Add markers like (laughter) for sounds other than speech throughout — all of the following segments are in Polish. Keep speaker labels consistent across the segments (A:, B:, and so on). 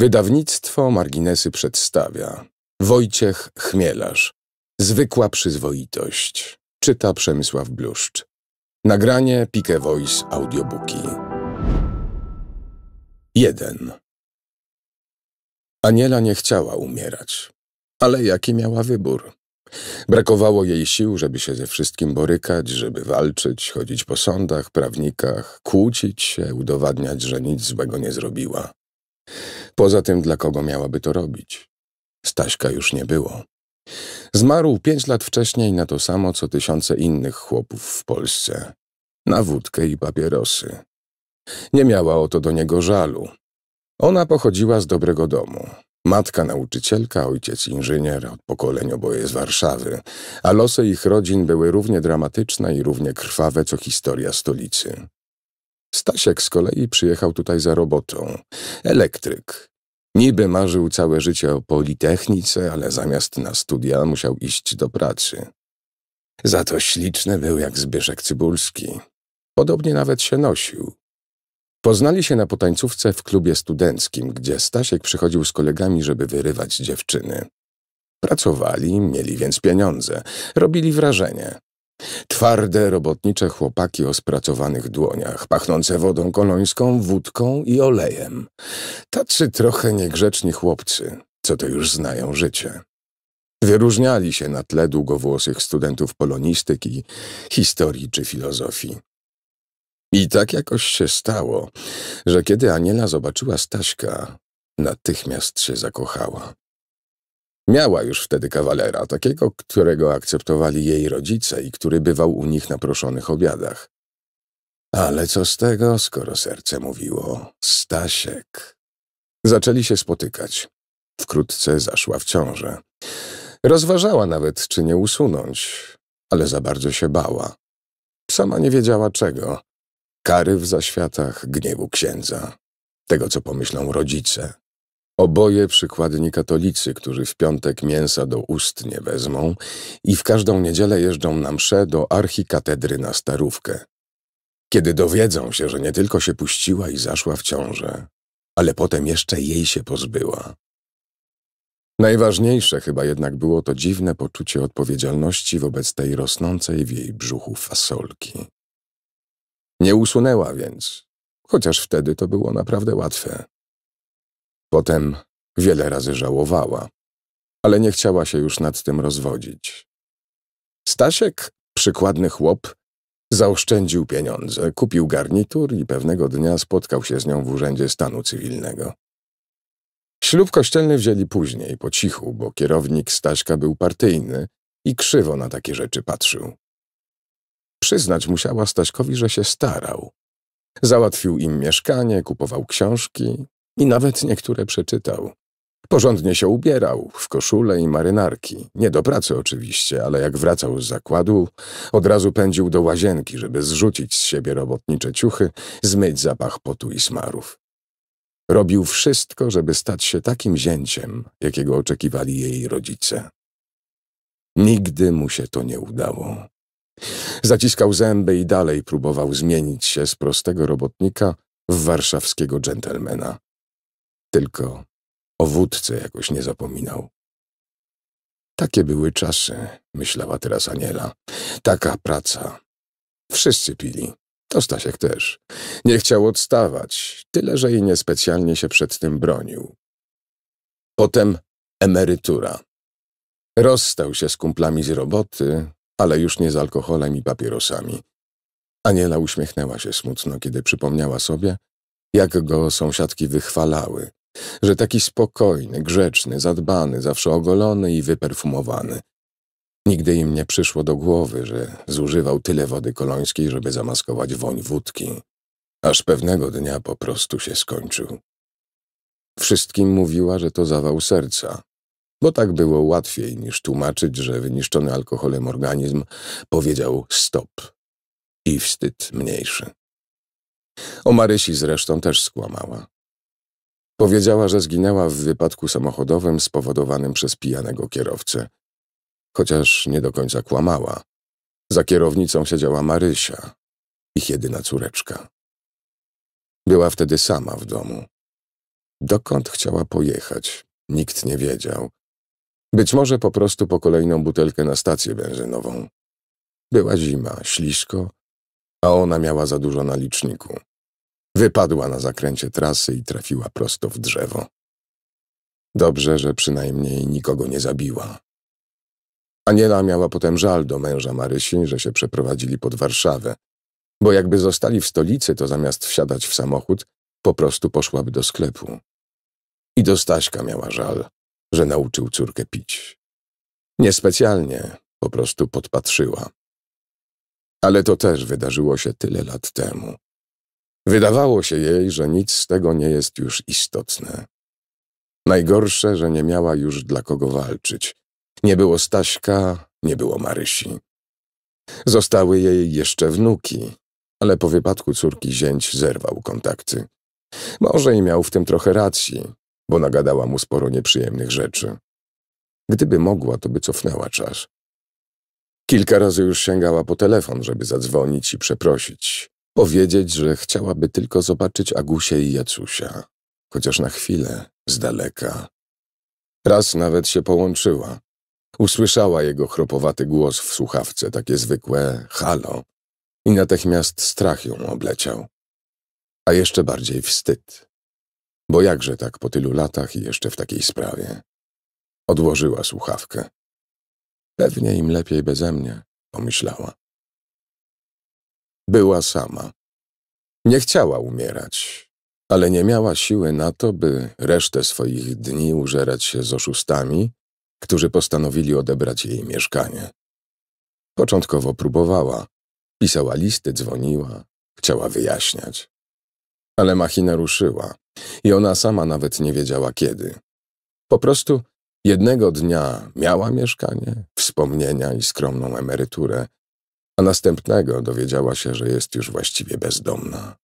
A: Wydawnictwo Marginesy przedstawia Wojciech Chmielarz Zwykła przyzwoitość Czyta Przemysław Bluszcz Nagranie Pike Voice Audiobooki 1. Aniela nie chciała umierać. Ale jaki miała wybór? Brakowało jej sił, żeby się ze wszystkim borykać, żeby walczyć, chodzić po sądach, prawnikach, kłócić się, udowadniać, że nic złego nie zrobiła. Poza tym dla kogo miałaby to robić? Staśka już nie było. Zmarł pięć lat wcześniej na to samo, co tysiące innych chłopów w Polsce. Na wódkę i papierosy. Nie miała o to do niego żalu. Ona pochodziła z dobrego domu. Matka nauczycielka, ojciec inżynier, od pokolenia, oboje z Warszawy, a losy ich rodzin były równie dramatyczne i równie krwawe co historia stolicy. Stasiek z kolei przyjechał tutaj za robotą. Elektryk. Niby marzył całe życie o politechnice, ale zamiast na studia musiał iść do pracy. Za to śliczny był jak Zbyszek Cybulski. Podobnie nawet się nosił. Poznali się na potańcówce w klubie studenckim, gdzie Stasiek przychodził z kolegami, żeby wyrywać dziewczyny. Pracowali, mieli więc pieniądze, robili wrażenie. Twarde, robotnicze chłopaki o spracowanych dłoniach, pachnące wodą kolońską, wódką i olejem. Tacy trochę niegrzeczni chłopcy, co to już znają życie. Wyróżniali się na tle długowłosych studentów polonistyki, historii czy filozofii. I tak jakoś się stało, że kiedy Aniela zobaczyła Staśka, natychmiast się zakochała. Miała już wtedy kawalera, takiego, którego akceptowali jej rodzice i który bywał u nich na proszonych obiadach. Ale co z tego, skoro serce mówiło Stasiek? Zaczęli się spotykać. Wkrótce zaszła w ciążę. Rozważała nawet, czy nie usunąć, ale za bardzo się bała. Sama nie wiedziała czego. Kary w zaświatach, gniewu księdza, tego, co pomyślą rodzice, Oboje przykładni katolicy, którzy w piątek mięsa do ust nie wezmą i w każdą niedzielę jeżdżą na msze do archikatedry na Starówkę. Kiedy dowiedzą się, że nie tylko się puściła i zaszła w ciążę, ale potem jeszcze jej się pozbyła. Najważniejsze chyba jednak było to dziwne poczucie odpowiedzialności wobec tej rosnącej w jej brzuchu fasolki. Nie usunęła więc, chociaż wtedy to było naprawdę łatwe. Potem wiele razy żałowała, ale nie chciała się już nad tym rozwodzić. Stasiek, przykładny chłop, zaoszczędził pieniądze, kupił garnitur i pewnego dnia spotkał się z nią w Urzędzie Stanu Cywilnego. Ślub kościelny wzięli później, po cichu, bo kierownik Staśka był partyjny i krzywo na takie rzeczy patrzył. Przyznać musiała Staśkowi, że się starał. Załatwił im mieszkanie, kupował książki, i nawet niektóre przeczytał. Porządnie się ubierał, w koszule i marynarki. Nie do pracy oczywiście, ale jak wracał z zakładu, od razu pędził do łazienki, żeby zrzucić z siebie robotnicze ciuchy, zmyć zapach potu i smarów. Robił wszystko, żeby stać się takim zięciem, jakiego oczekiwali jej rodzice. Nigdy mu się to nie udało. Zaciskał zęby i dalej próbował zmienić się z prostego robotnika w warszawskiego dżentelmena. Tylko o wódce jakoś nie zapominał. Takie były czasy, myślała teraz Aniela. Taka praca. Wszyscy pili. To Stasiek też. Nie chciał odstawać, tyle że i niespecjalnie się przed tym bronił. Potem emerytura. Rozstał się z kumplami z roboty, ale już nie z alkoholem i papierosami. Aniela uśmiechnęła się smutno, kiedy przypomniała sobie, jak go sąsiadki wychwalały, że taki spokojny, grzeczny, zadbany, zawsze ogolony i wyperfumowany. Nigdy im nie przyszło do głowy, że zużywał tyle wody kolońskiej, żeby zamaskować woń wódki. Aż pewnego dnia po prostu się skończył. Wszystkim mówiła, że to zawał serca, bo tak było łatwiej niż tłumaczyć, że wyniszczony alkoholem organizm powiedział stop i wstyd mniejszy. O Marysi zresztą też skłamała. Powiedziała, że zginęła w wypadku samochodowym spowodowanym przez pijanego kierowcę. Chociaż nie do końca kłamała. Za kierownicą siedziała Marysia, ich jedyna córeczka. Była wtedy sama w domu. Dokąd chciała pojechać, nikt nie wiedział. Być może po prostu po kolejną butelkę na stację benzynową. Była zima, ślisko, a ona miała za dużo na liczniku. Wypadła na zakręcie trasy i trafiła prosto w drzewo. Dobrze, że przynajmniej nikogo nie zabiła. Aniela miała potem żal do męża Marysi, że się przeprowadzili pod Warszawę, bo jakby zostali w stolicy, to zamiast wsiadać w samochód, po prostu poszłaby do sklepu. I do Staśka miała żal, że nauczył córkę pić. Niespecjalnie, po prostu podpatrzyła. Ale to też wydarzyło się tyle lat temu. Wydawało się jej, że nic z tego nie jest już istotne. Najgorsze, że nie miała już dla kogo walczyć. Nie było Staśka, nie było Marysi. Zostały jej jeszcze wnuki, ale po wypadku córki zięć zerwał kontakty. Może i miał w tym trochę racji, bo nagadała mu sporo nieprzyjemnych rzeczy. Gdyby mogła, to by cofnęła czas. Kilka razy już sięgała po telefon, żeby zadzwonić i przeprosić. Powiedzieć, że chciałaby tylko zobaczyć Agusię i Jacusia, chociaż na chwilę, z daleka. Raz nawet się połączyła. Usłyszała jego chropowaty głos w słuchawce, takie zwykłe halo, i natychmiast strach ją obleciał. A jeszcze bardziej wstyd. Bo jakże tak po tylu latach i jeszcze w takiej sprawie? Odłożyła słuchawkę. Pewnie im lepiej beze mnie, pomyślała. Była sama. Nie chciała umierać, ale nie miała siły na to, by resztę swoich dni użerać się z oszustami, którzy postanowili odebrać jej mieszkanie. Początkowo próbowała. Pisała listy, dzwoniła, chciała wyjaśniać. Ale machina ruszyła i ona sama nawet nie wiedziała kiedy. Po prostu jednego dnia miała mieszkanie, wspomnienia i skromną emeryturę, a następnego dowiedziała się, że jest już właściwie bezdomna.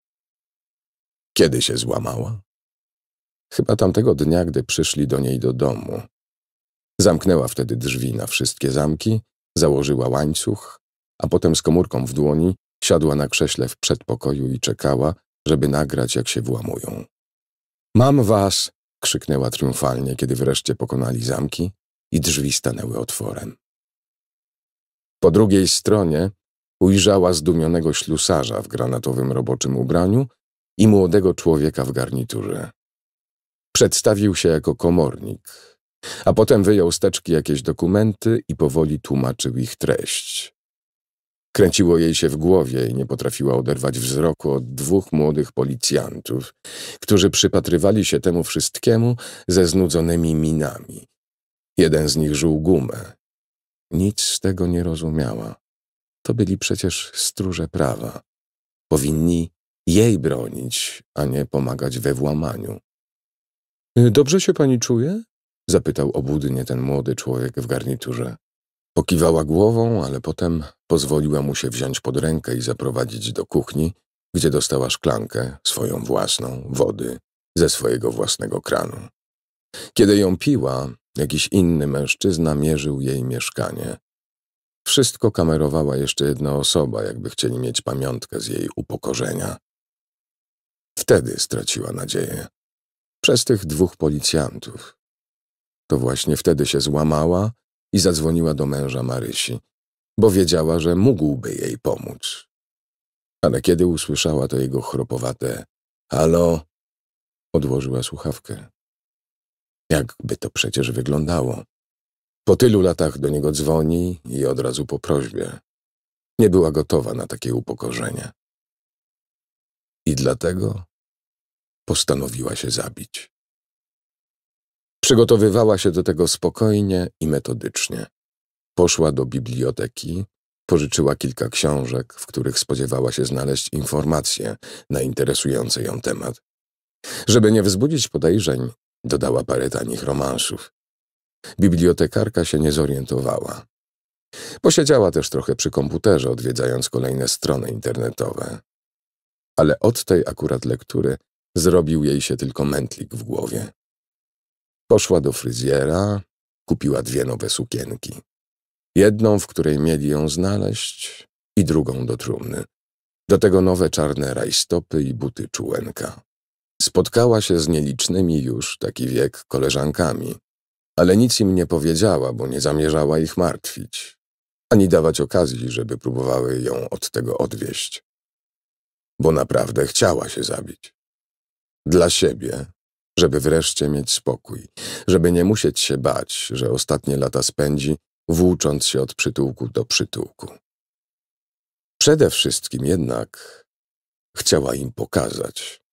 A: Kiedy się złamała? Chyba tamtego dnia, gdy przyszli do niej do domu. Zamknęła wtedy drzwi na wszystkie zamki, założyła łańcuch, a potem z komórką w dłoni siadła na krześle w przedpokoju i czekała, żeby nagrać, jak się włamują. Mam was! krzyknęła triumfalnie, kiedy wreszcie pokonali zamki i drzwi stanęły otworem. Po drugiej stronie ujrzała zdumionego ślusarza w granatowym roboczym ubraniu i młodego człowieka w garniturze. Przedstawił się jako komornik, a potem wyjął z teczki jakieś dokumenty i powoli tłumaczył ich treść. Kręciło jej się w głowie i nie potrafiła oderwać wzroku od dwóch młodych policjantów, którzy przypatrywali się temu wszystkiemu ze znudzonymi minami. Jeden z nich żuł gumę. Nic z tego nie rozumiała. To byli przecież stróże prawa. Powinni jej bronić, a nie pomagać we włamaniu. Dobrze się pani czuje? zapytał obudnie ten młody człowiek w garniturze. Pokiwała głową, ale potem pozwoliła mu się wziąć pod rękę i zaprowadzić do kuchni, gdzie dostała szklankę, swoją własną, wody, ze swojego własnego kranu. Kiedy ją piła, jakiś inny mężczyzna mierzył jej mieszkanie. Wszystko kamerowała jeszcze jedna osoba, jakby chcieli mieć pamiątkę z jej upokorzenia. Wtedy straciła nadzieję. Przez tych dwóch policjantów. To właśnie wtedy się złamała i zadzwoniła do męża Marysi, bo wiedziała, że mógłby jej pomóc. Ale kiedy usłyszała to jego chropowate halo, odłożyła słuchawkę. Jakby to przecież wyglądało. Po tylu latach do niego dzwoni i od razu po prośbie. Nie była gotowa na takie upokorzenie. I dlatego postanowiła się zabić. Przygotowywała się do tego spokojnie i metodycznie. Poszła do biblioteki, pożyczyła kilka książek, w których spodziewała się znaleźć informacje na interesujący ją temat. Żeby nie wzbudzić podejrzeń, dodała parę tanich romansów. Bibliotekarka się nie zorientowała. Posiedziała też trochę przy komputerze, odwiedzając kolejne strony internetowe. Ale od tej akurat lektury zrobił jej się tylko mętlik w głowie. Poszła do fryzjera, kupiła dwie nowe sukienki. Jedną, w której mieli ją znaleźć, i drugą do trumny. Do tego nowe czarne rajstopy i buty czułenka. Spotkała się z nielicznymi już taki wiek koleżankami, ale nic im nie powiedziała, bo nie zamierzała ich martwić, ani dawać okazji, żeby próbowały ją od tego odwieść. Bo naprawdę chciała się zabić. Dla siebie, żeby wreszcie mieć spokój, żeby nie musieć się bać, że ostatnie lata spędzi, włócząc się od przytułku do przytułku. Przede wszystkim jednak chciała im pokazać,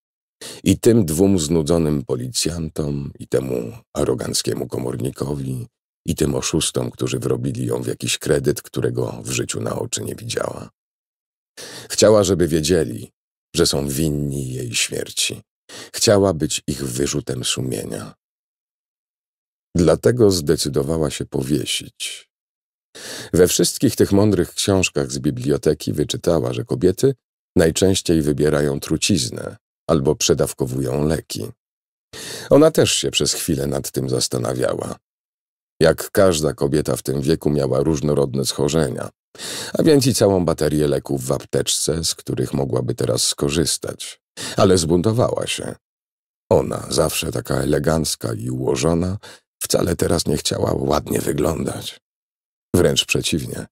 A: i tym dwóm znudzonym policjantom, i temu aroganckiemu komornikowi, i tym oszustom, którzy wrobili ją w jakiś kredyt, którego w życiu na oczy nie widziała. Chciała, żeby wiedzieli, że są winni jej śmierci. Chciała być ich wyrzutem sumienia. Dlatego zdecydowała się powiesić. We wszystkich tych mądrych książkach z biblioteki wyczytała, że kobiety najczęściej wybierają truciznę, albo przedawkowują leki. Ona też się przez chwilę nad tym zastanawiała. Jak każda kobieta w tym wieku miała różnorodne schorzenia, a więc i całą baterię leków w apteczce, z których mogłaby teraz skorzystać. Ale zbuntowała się. Ona, zawsze taka elegancka i ułożona, wcale teraz nie chciała ładnie wyglądać. Wręcz przeciwnie.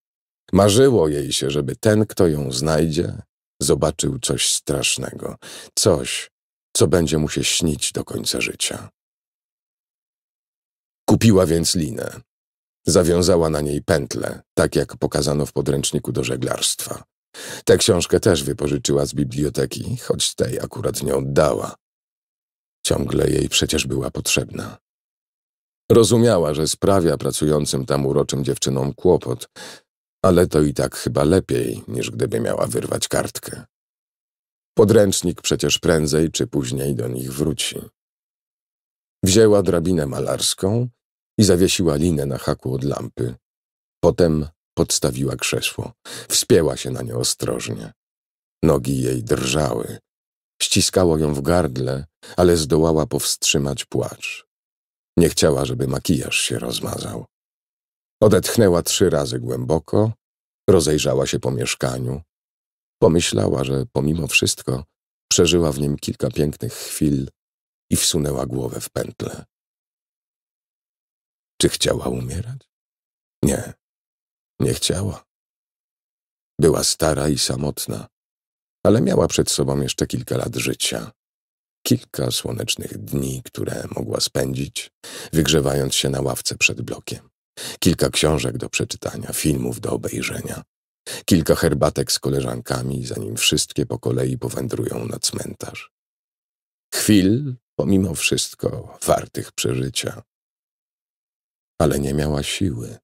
A: Marzyło jej się, żeby ten, kto ją znajdzie, zobaczył coś strasznego, coś, co będzie mu się śnić do końca życia. Kupiła więc linę. Zawiązała na niej pętlę, tak jak pokazano w podręczniku do żeglarstwa. Tę książkę też wypożyczyła z biblioteki, choć tej akurat nie oddała. Ciągle jej przecież była potrzebna. Rozumiała, że sprawia pracującym tam uroczym dziewczynom kłopot, ale to i tak chyba lepiej, niż gdyby miała wyrwać kartkę. Podręcznik przecież prędzej czy później do nich wróci. Wzięła drabinę malarską i zawiesiła linę na haku od lampy. Potem podstawiła krzesło. Wspięła się na nie ostrożnie. Nogi jej drżały. Ściskało ją w gardle, ale zdołała powstrzymać płacz. Nie chciała, żeby makijaż się rozmazał. Odetchnęła trzy razy głęboko, rozejrzała się po mieszkaniu. Pomyślała, że pomimo wszystko przeżyła w nim kilka pięknych chwil i wsunęła głowę w pętle. Czy chciała umierać? Nie, nie chciała. Była stara i samotna, ale miała przed sobą jeszcze kilka lat życia. Kilka słonecznych dni, które mogła spędzić, wygrzewając się na ławce przed blokiem kilka książek do przeczytania, filmów do obejrzenia, kilka herbatek z koleżankami, zanim wszystkie po kolei powędrują na cmentarz. Chwil, pomimo wszystko, wartych przeżycia. Ale nie miała siły.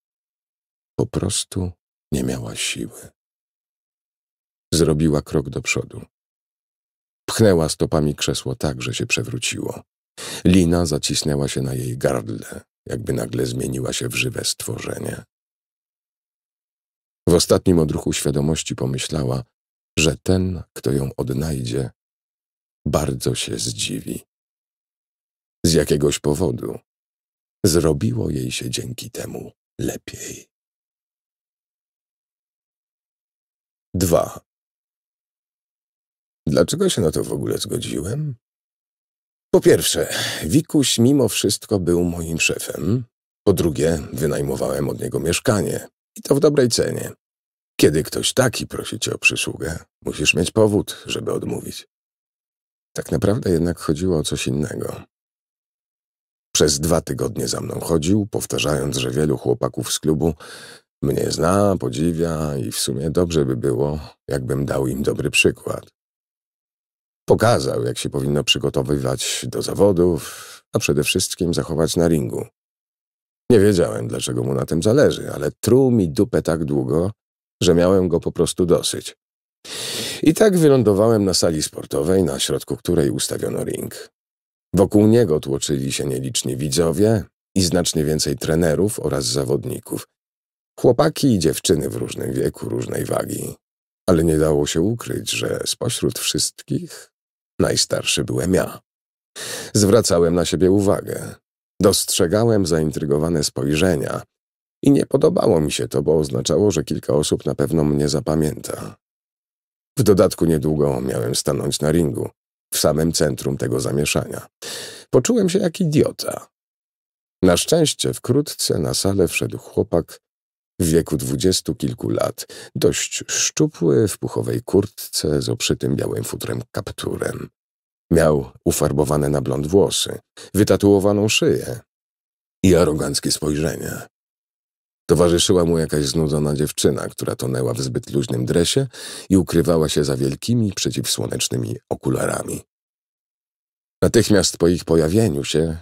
A: Po prostu nie miała siły. Zrobiła krok do przodu. Pchnęła stopami krzesło tak, że się przewróciło. Lina zacisnęła się na jej gardle jakby nagle zmieniła się w żywe stworzenie. W ostatnim odruchu świadomości pomyślała, że ten, kto ją odnajdzie, bardzo się zdziwi. Z jakiegoś powodu zrobiło jej się dzięki temu lepiej. 2. Dlaczego się na to w ogóle zgodziłem? Po pierwsze, Wikuś mimo wszystko był moim szefem. Po drugie, wynajmowałem od niego mieszkanie i to w dobrej cenie. Kiedy ktoś taki prosi cię o przysługę, musisz mieć powód, żeby odmówić. Tak naprawdę jednak chodziło o coś innego. Przez dwa tygodnie za mną chodził, powtarzając, że wielu chłopaków z klubu mnie zna, podziwia i w sumie dobrze by było, jakbym dał im dobry przykład. Pokazał, jak się powinno przygotowywać do zawodów, a przede wszystkim zachować na ringu. Nie wiedziałem, dlaczego mu na tym zależy, ale truł mi dupę tak długo, że miałem go po prostu dosyć. I tak wylądowałem na sali sportowej, na środku której ustawiono ring. Wokół niego tłoczyli się nieliczni widzowie i znacznie więcej trenerów oraz zawodników. Chłopaki i dziewczyny w różnym wieku, różnej wagi. Ale nie dało się ukryć, że spośród wszystkich Najstarszy byłem ja. Zwracałem na siebie uwagę. Dostrzegałem zaintrygowane spojrzenia i nie podobało mi się to, bo oznaczało, że kilka osób na pewno mnie zapamięta. W dodatku niedługo miałem stanąć na ringu, w samym centrum tego zamieszania. Poczułem się jak idiota. Na szczęście wkrótce na salę wszedł chłopak, w wieku dwudziestu kilku lat, dość szczupły, w puchowej kurtce z obszytym białym futrem kapturem. Miał ufarbowane na blond włosy, wytatuowaną szyję i aroganckie spojrzenie. Towarzyszyła mu jakaś znudzona dziewczyna, która tonęła w zbyt luźnym dresie i ukrywała się za wielkimi, przeciwsłonecznymi okularami. Natychmiast po ich pojawieniu się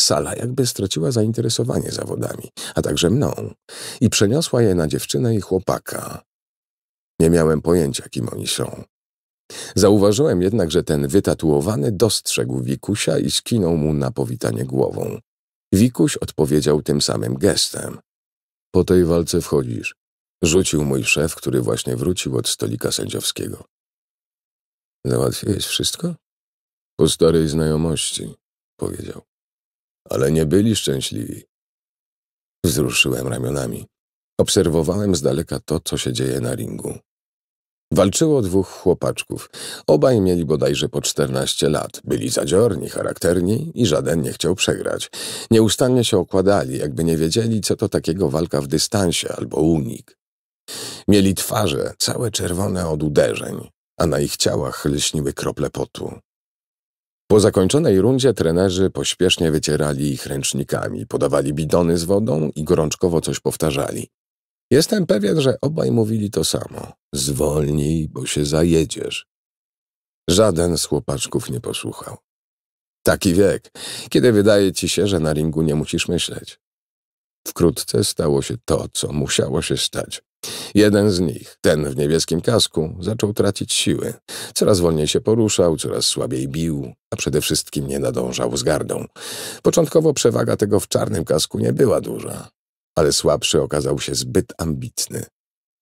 A: Sala jakby straciła zainteresowanie zawodami, a także mną, i przeniosła je na dziewczynę i chłopaka. Nie miałem pojęcia, kim oni są. Zauważyłem jednak, że ten wytatuowany dostrzegł Wikusia i skinął mu na powitanie głową. Wikuś odpowiedział tym samym gestem. Po tej walce wchodzisz, rzucił mój szef, który właśnie wrócił od stolika sędziowskiego. Załatwiłeś wszystko? Po starej znajomości, powiedział ale nie byli szczęśliwi. Wzruszyłem ramionami. Obserwowałem z daleka to, co się dzieje na ringu. Walczyło dwóch chłopaczków. Obaj mieli bodajże po 14 lat. Byli zadziorni, charakterni i żaden nie chciał przegrać. Nieustannie się okładali, jakby nie wiedzieli, co to takiego walka w dystansie albo unik. Mieli twarze całe czerwone od uderzeń, a na ich ciałach lśniły krople potu. Po zakończonej rundzie trenerzy pośpiesznie wycierali ich ręcznikami, podawali bidony z wodą i gorączkowo coś powtarzali. Jestem pewien, że obaj mówili to samo. Zwolnij, bo się zajedziesz. Żaden z chłopaczków nie posłuchał. Taki wiek, kiedy wydaje ci się, że na ringu nie musisz myśleć. Wkrótce stało się to, co musiało się stać. Jeden z nich, ten w niebieskim kasku, zaczął tracić siły. Coraz wolniej się poruszał, coraz słabiej bił, a przede wszystkim nie nadążał z gardą. Początkowo przewaga tego w czarnym kasku nie była duża, ale słabszy okazał się zbyt ambitny.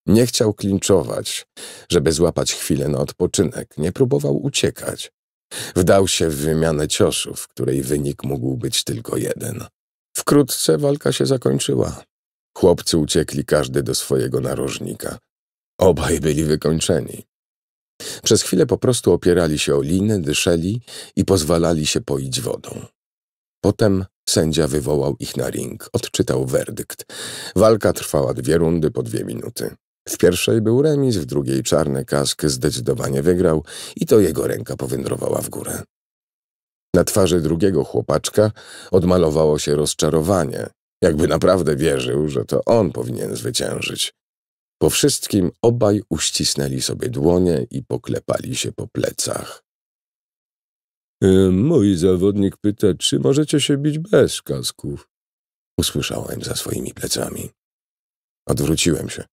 A: Nie chciał klinczować, żeby złapać chwilę na odpoczynek, nie próbował uciekać. Wdał się w wymianę ciosów, której wynik mógł być tylko jeden. Wkrótce walka się zakończyła. Chłopcy uciekli każdy do swojego narożnika. Obaj byli wykończeni. Przez chwilę po prostu opierali się o liny, dyszeli i pozwalali się poić wodą. Potem sędzia wywołał ich na ring, odczytał werdykt. Walka trwała dwie rundy po dwie minuty. W pierwszej był remis, w drugiej czarny kask zdecydowanie wygrał i to jego ręka powędrowała w górę. Na twarzy drugiego chłopaczka odmalowało się rozczarowanie, jakby naprawdę wierzył, że to on powinien zwyciężyć. Po wszystkim obaj uścisnęli sobie dłonie i poklepali się po plecach. E, mój zawodnik pyta, czy możecie się bić bez kasków? Usłyszałem za swoimi plecami. Odwróciłem się.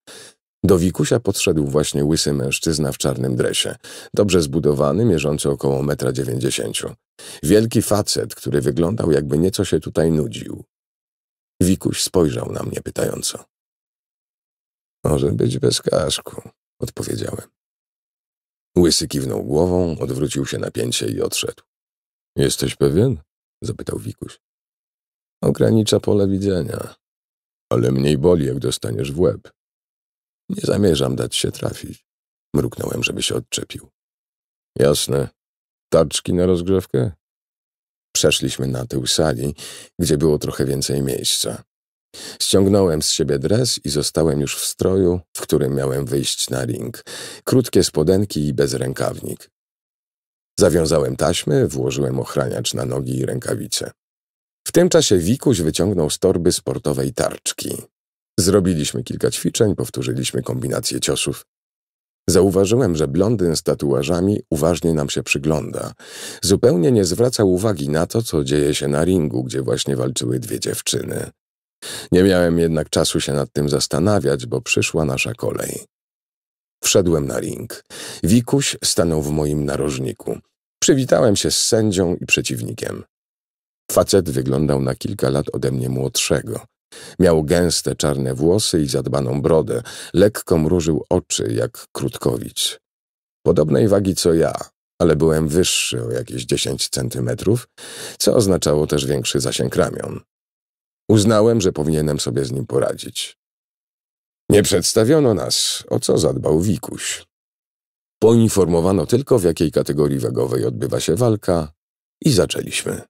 A: Do Wikusia podszedł właśnie łysy mężczyzna w czarnym dresie, dobrze zbudowany, mierzący około metra dziewięćdziesięciu. Wielki facet, który wyglądał jakby nieco się tutaj nudził. Wikuś spojrzał na mnie pytająco. Może być bez kaszku, odpowiedziałem. Łysy kiwnął głową, odwrócił się na pięcie i odszedł. Jesteś pewien? zapytał Wikuś. Ogranicza pole widzenia, ale mniej boli, jak dostaniesz w łeb. Nie zamierzam dać się trafić. Mruknąłem, żeby się odczepił. Jasne. Tarczki na rozgrzewkę? Przeszliśmy na tył sali, gdzie było trochę więcej miejsca. Ściągnąłem z siebie dres i zostałem już w stroju, w którym miałem wyjść na ring. Krótkie spodenki i bezrękawnik. Zawiązałem taśmy, włożyłem ochraniacz na nogi i rękawice. W tym czasie Wikuś wyciągnął z torby sportowej tarczki. Zrobiliśmy kilka ćwiczeń, powtórzyliśmy kombinację ciosów. Zauważyłem, że blondyn z tatuażami uważnie nam się przygląda. Zupełnie nie zwracał uwagi na to, co dzieje się na ringu, gdzie właśnie walczyły dwie dziewczyny. Nie miałem jednak czasu się nad tym zastanawiać, bo przyszła nasza kolej. Wszedłem na ring. Wikuś stanął w moim narożniku. Przywitałem się z sędzią i przeciwnikiem. Facet wyglądał na kilka lat ode mnie młodszego. Miał gęste czarne włosy i zadbaną brodę, lekko mrużył oczy jak krótkowicz. Podobnej wagi co ja, ale byłem wyższy o jakieś 10 centymetrów, co oznaczało też większy zasięg ramion. Uznałem, że powinienem sobie z nim poradzić. Nie przedstawiono nas, o co zadbał Wikuś. Poinformowano tylko, w jakiej kategorii wagowej odbywa się walka i zaczęliśmy.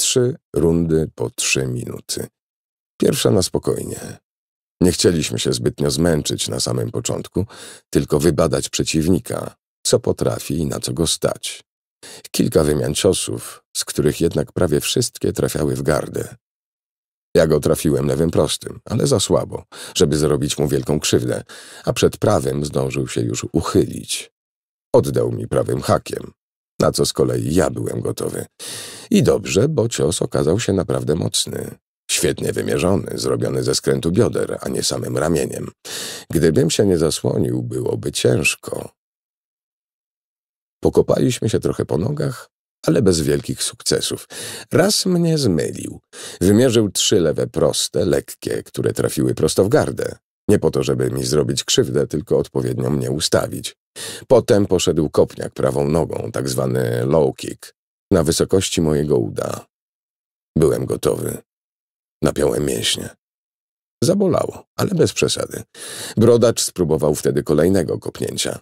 A: Trzy rundy po trzy minuty. Pierwsza na spokojnie. Nie chcieliśmy się zbytnio zmęczyć na samym początku, tylko wybadać przeciwnika, co potrafi i na co go stać. Kilka wymian ciosów, z których jednak prawie wszystkie trafiały w gardę. Ja go trafiłem lewym prostym, ale za słabo, żeby zrobić mu wielką krzywdę, a przed prawym zdążył się już uchylić. Oddał mi prawym hakiem, na co z kolei ja byłem gotowy. I dobrze, bo cios okazał się naprawdę mocny. Świetnie wymierzony, zrobiony ze skrętu bioder, a nie samym ramieniem. Gdybym się nie zasłonił, byłoby ciężko. Pokopaliśmy się trochę po nogach, ale bez wielkich sukcesów. Raz mnie zmylił. Wymierzył trzy lewe proste, lekkie, które trafiły prosto w gardę. Nie po to, żeby mi zrobić krzywdę, tylko odpowiednio mnie ustawić. Potem poszedł kopniak prawą nogą, tak zwany low kick, na wysokości mojego uda. Byłem gotowy. Napiąłem mięśnie. Zabolało, ale bez przesady. Brodacz spróbował wtedy kolejnego kopnięcia.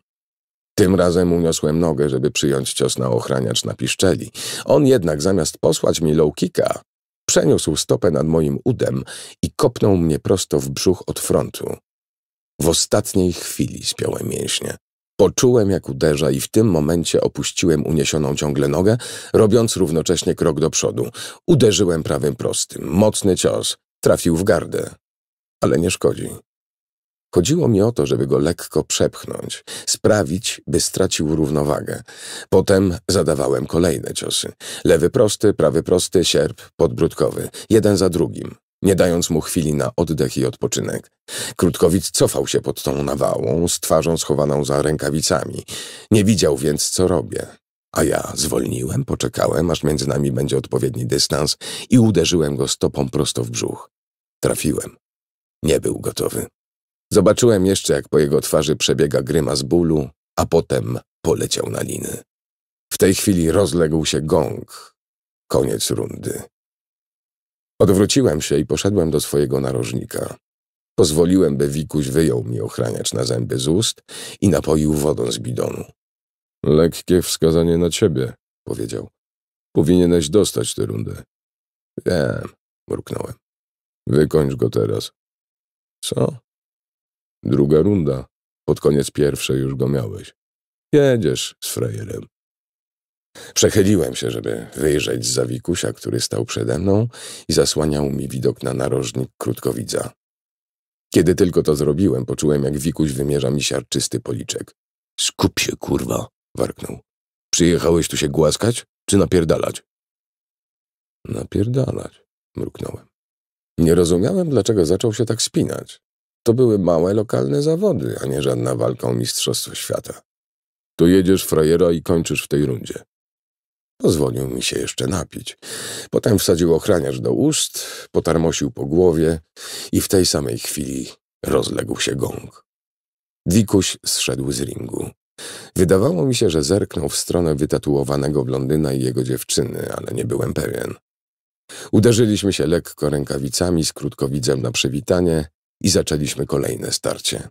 A: Tym razem uniosłem nogę, żeby przyjąć cios na ochraniacz na piszczeli. On jednak zamiast posłać mi low kicka, przeniósł stopę nad moim udem i kopnął mnie prosto w brzuch od frontu. W ostatniej chwili spiąłem mięśnie. Poczułem, jak uderza i w tym momencie opuściłem uniesioną ciągle nogę, robiąc równocześnie krok do przodu. Uderzyłem prawym prostym. Mocny cios. Trafił w gardę. Ale nie szkodzi. Chodziło mi o to, żeby go lekko przepchnąć, sprawić, by stracił równowagę. Potem zadawałem kolejne ciosy. Lewy prosty, prawy prosty, sierp, podbródkowy, jeden za drugim nie dając mu chwili na oddech i odpoczynek. Krótkowicz cofał się pod tą nawałą, z twarzą schowaną za rękawicami. Nie widział więc, co robię. A ja zwolniłem, poczekałem, aż między nami będzie odpowiedni dystans i uderzyłem go stopą prosto w brzuch. Trafiłem. Nie był gotowy. Zobaczyłem jeszcze, jak po jego twarzy przebiega grymas bólu, a potem poleciał na liny. W tej chwili rozległ się gong. Koniec rundy. Odwróciłem się i poszedłem do swojego narożnika. Pozwoliłem, by Wikuś wyjął mi ochraniacz na zęby z ust i napoił wodą z bidonu. Lekkie wskazanie na ciebie, powiedział. Powinieneś dostać tę rundę. Wiem, mruknąłem. Wykończ go teraz. Co? Druga runda. Pod koniec pierwszej już go miałeś. Jedziesz z frejerem. Przechyliłem się, żeby wyjrzeć z zawikusia, który stał przede mną i zasłaniał mi widok na narożnik krótkowidza. Kiedy tylko to zrobiłem, poczułem, jak wikuś wymierza mi siarczysty policzek. Skup się, kurwa, warknął. Przyjechałeś tu się głaskać, czy napierdalać? Napierdalać, mruknąłem. Nie rozumiałem, dlaczego zaczął się tak spinać. To były małe lokalne zawody, a nie żadna walka o Mistrzostwo Świata. Tu jedziesz frajera i kończysz w tej rundzie. Pozwolił mi się jeszcze napić. Potem wsadził ochraniarz do ust, potarmosił po głowie i w tej samej chwili rozległ się gong. Wikuś zszedł z ringu. Wydawało mi się, że zerknął w stronę wytatuowanego blondyna i jego dziewczyny, ale nie byłem pewien. Uderzyliśmy się lekko rękawicami z krótkowidzem na przywitanie i zaczęliśmy kolejne starcie.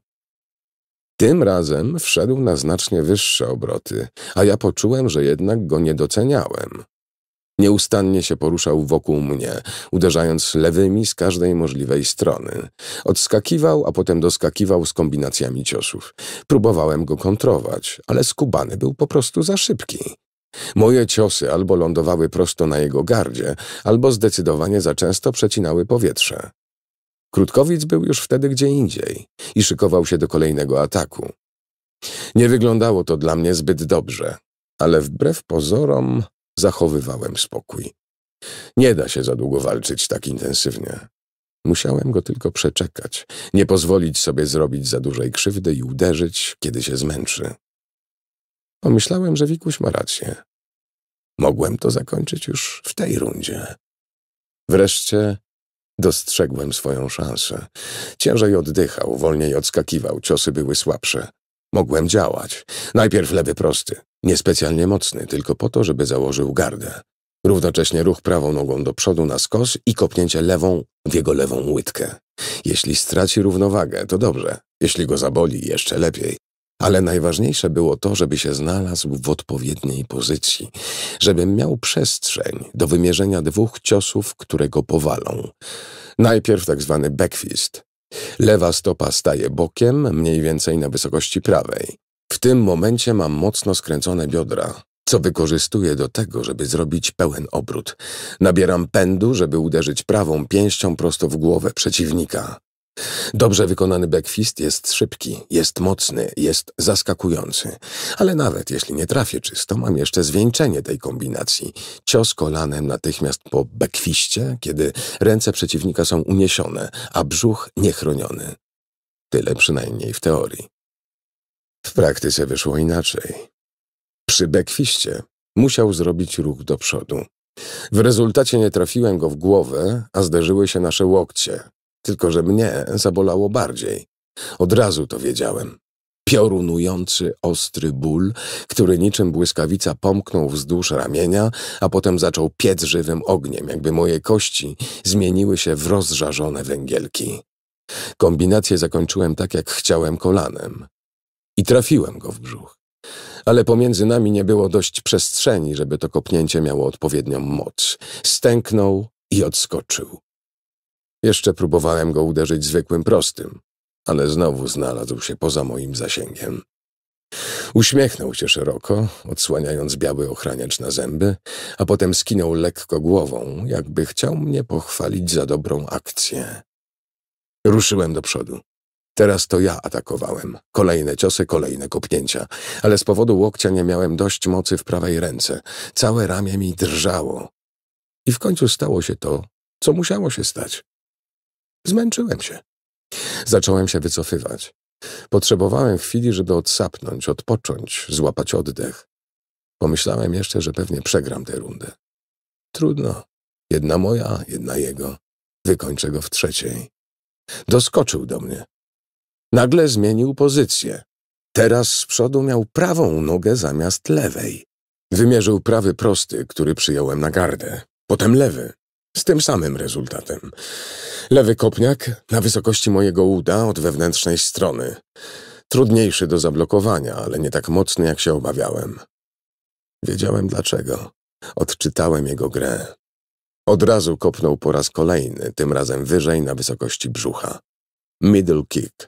A: Tym razem wszedł na znacznie wyższe obroty, a ja poczułem, że jednak go nie doceniałem. Nieustannie się poruszał wokół mnie, uderzając lewymi z każdej możliwej strony. Odskakiwał, a potem doskakiwał z kombinacjami ciosów. Próbowałem go kontrować, ale skubany był po prostu za szybki. Moje ciosy albo lądowały prosto na jego gardzie, albo zdecydowanie za często przecinały powietrze. Krótkowic był już wtedy gdzie indziej i szykował się do kolejnego ataku. Nie wyglądało to dla mnie zbyt dobrze, ale wbrew pozorom zachowywałem spokój. Nie da się za długo walczyć tak intensywnie. Musiałem go tylko przeczekać, nie pozwolić sobie zrobić za dużej krzywdy i uderzyć, kiedy się zmęczy. Pomyślałem, że Wikuś ma rację. Mogłem to zakończyć już w tej rundzie. Wreszcie Dostrzegłem swoją szansę. Ciężej oddychał, wolniej odskakiwał, ciosy były słabsze. Mogłem działać. Najpierw lewy prosty, niespecjalnie mocny, tylko po to, żeby założył gardę. Równocześnie ruch prawą nogą do przodu na skos i kopnięcie lewą w jego lewą łydkę. Jeśli straci równowagę, to dobrze. Jeśli go zaboli, jeszcze lepiej. Ale najważniejsze było to, żeby się znalazł w odpowiedniej pozycji, żebym miał przestrzeń do wymierzenia dwóch ciosów, które go powalą. Najpierw tak zwany backfist. Lewa stopa staje bokiem, mniej więcej na wysokości prawej. W tym momencie mam mocno skręcone biodra, co wykorzystuję do tego, żeby zrobić pełen obrót. Nabieram pędu, żeby uderzyć prawą pięścią prosto w głowę przeciwnika. Dobrze wykonany backfist jest szybki, jest mocny, jest zaskakujący. Ale nawet jeśli nie trafię czysto, mam jeszcze zwieńczenie tej kombinacji. Cios kolanem natychmiast po backfiście, kiedy ręce przeciwnika są uniesione, a brzuch niechroniony. Tyle przynajmniej w teorii. W praktyce wyszło inaczej. Przy backfiście musiał zrobić ruch do przodu. W rezultacie nie trafiłem go w głowę, a zderzyły się nasze łokcie, tylko, że mnie zabolało bardziej. Od razu to wiedziałem. Piorunujący, ostry ból, który niczym błyskawica pomknął wzdłuż ramienia, a potem zaczął piec żywym ogniem, jakby moje kości zmieniły się w rozżarzone węgielki. Kombinację zakończyłem tak, jak chciałem kolanem. I trafiłem go w brzuch. Ale pomiędzy nami nie było dość przestrzeni, żeby to kopnięcie miało odpowiednią moc. Stęknął i odskoczył. Jeszcze próbowałem go uderzyć zwykłym prostym, ale znowu znalazł się poza moim zasięgiem. Uśmiechnął się szeroko, odsłaniając biały ochraniacz na zęby, a potem skinął lekko głową, jakby chciał mnie pochwalić za dobrą akcję. Ruszyłem do przodu. Teraz to ja atakowałem. Kolejne ciosy, kolejne kopnięcia. Ale z powodu łokcia nie miałem dość mocy w prawej ręce. Całe ramię mi drżało. I w końcu stało się to, co musiało się stać. Zmęczyłem się. Zacząłem się wycofywać. Potrzebowałem chwili, żeby odsapnąć, odpocząć, złapać oddech. Pomyślałem jeszcze, że pewnie przegram tę rundę. Trudno. Jedna moja, jedna jego. Wykończę go w trzeciej. Doskoczył do mnie. Nagle zmienił pozycję. Teraz z przodu miał prawą nogę zamiast lewej. Wymierzył prawy prosty, który przyjąłem na gardę. Potem lewy. Z tym samym rezultatem. Lewy kopniak na wysokości mojego uda od wewnętrznej strony. Trudniejszy do zablokowania, ale nie tak mocny, jak się obawiałem. Wiedziałem dlaczego. Odczytałem jego grę. Od razu kopnął po raz kolejny, tym razem wyżej na wysokości brzucha. Middle kick.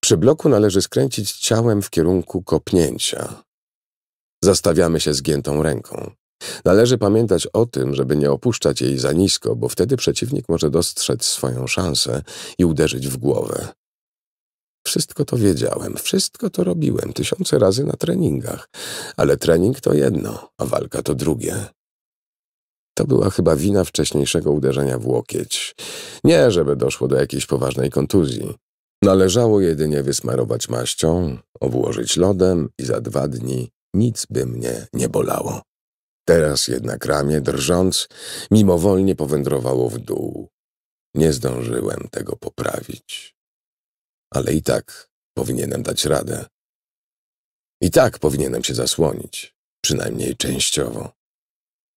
A: Przy bloku należy skręcić ciałem w kierunku kopnięcia. Zastawiamy się zgiętą ręką. Należy pamiętać o tym, żeby nie opuszczać jej za nisko, bo wtedy przeciwnik może dostrzec swoją szansę i uderzyć w głowę. Wszystko to wiedziałem, wszystko to robiłem tysiące razy na treningach, ale trening to jedno, a walka to drugie. To była chyba wina wcześniejszego uderzenia w łokieć. Nie, żeby doszło do jakiejś poważnej kontuzji. Należało jedynie wysmarować maścią, obłożyć lodem i za dwa dni nic by mnie nie bolało. Teraz jednak ramię, drżąc, mimowolnie powędrowało w dół. Nie zdążyłem tego poprawić. Ale i tak powinienem dać radę. I tak powinienem się zasłonić, przynajmniej częściowo.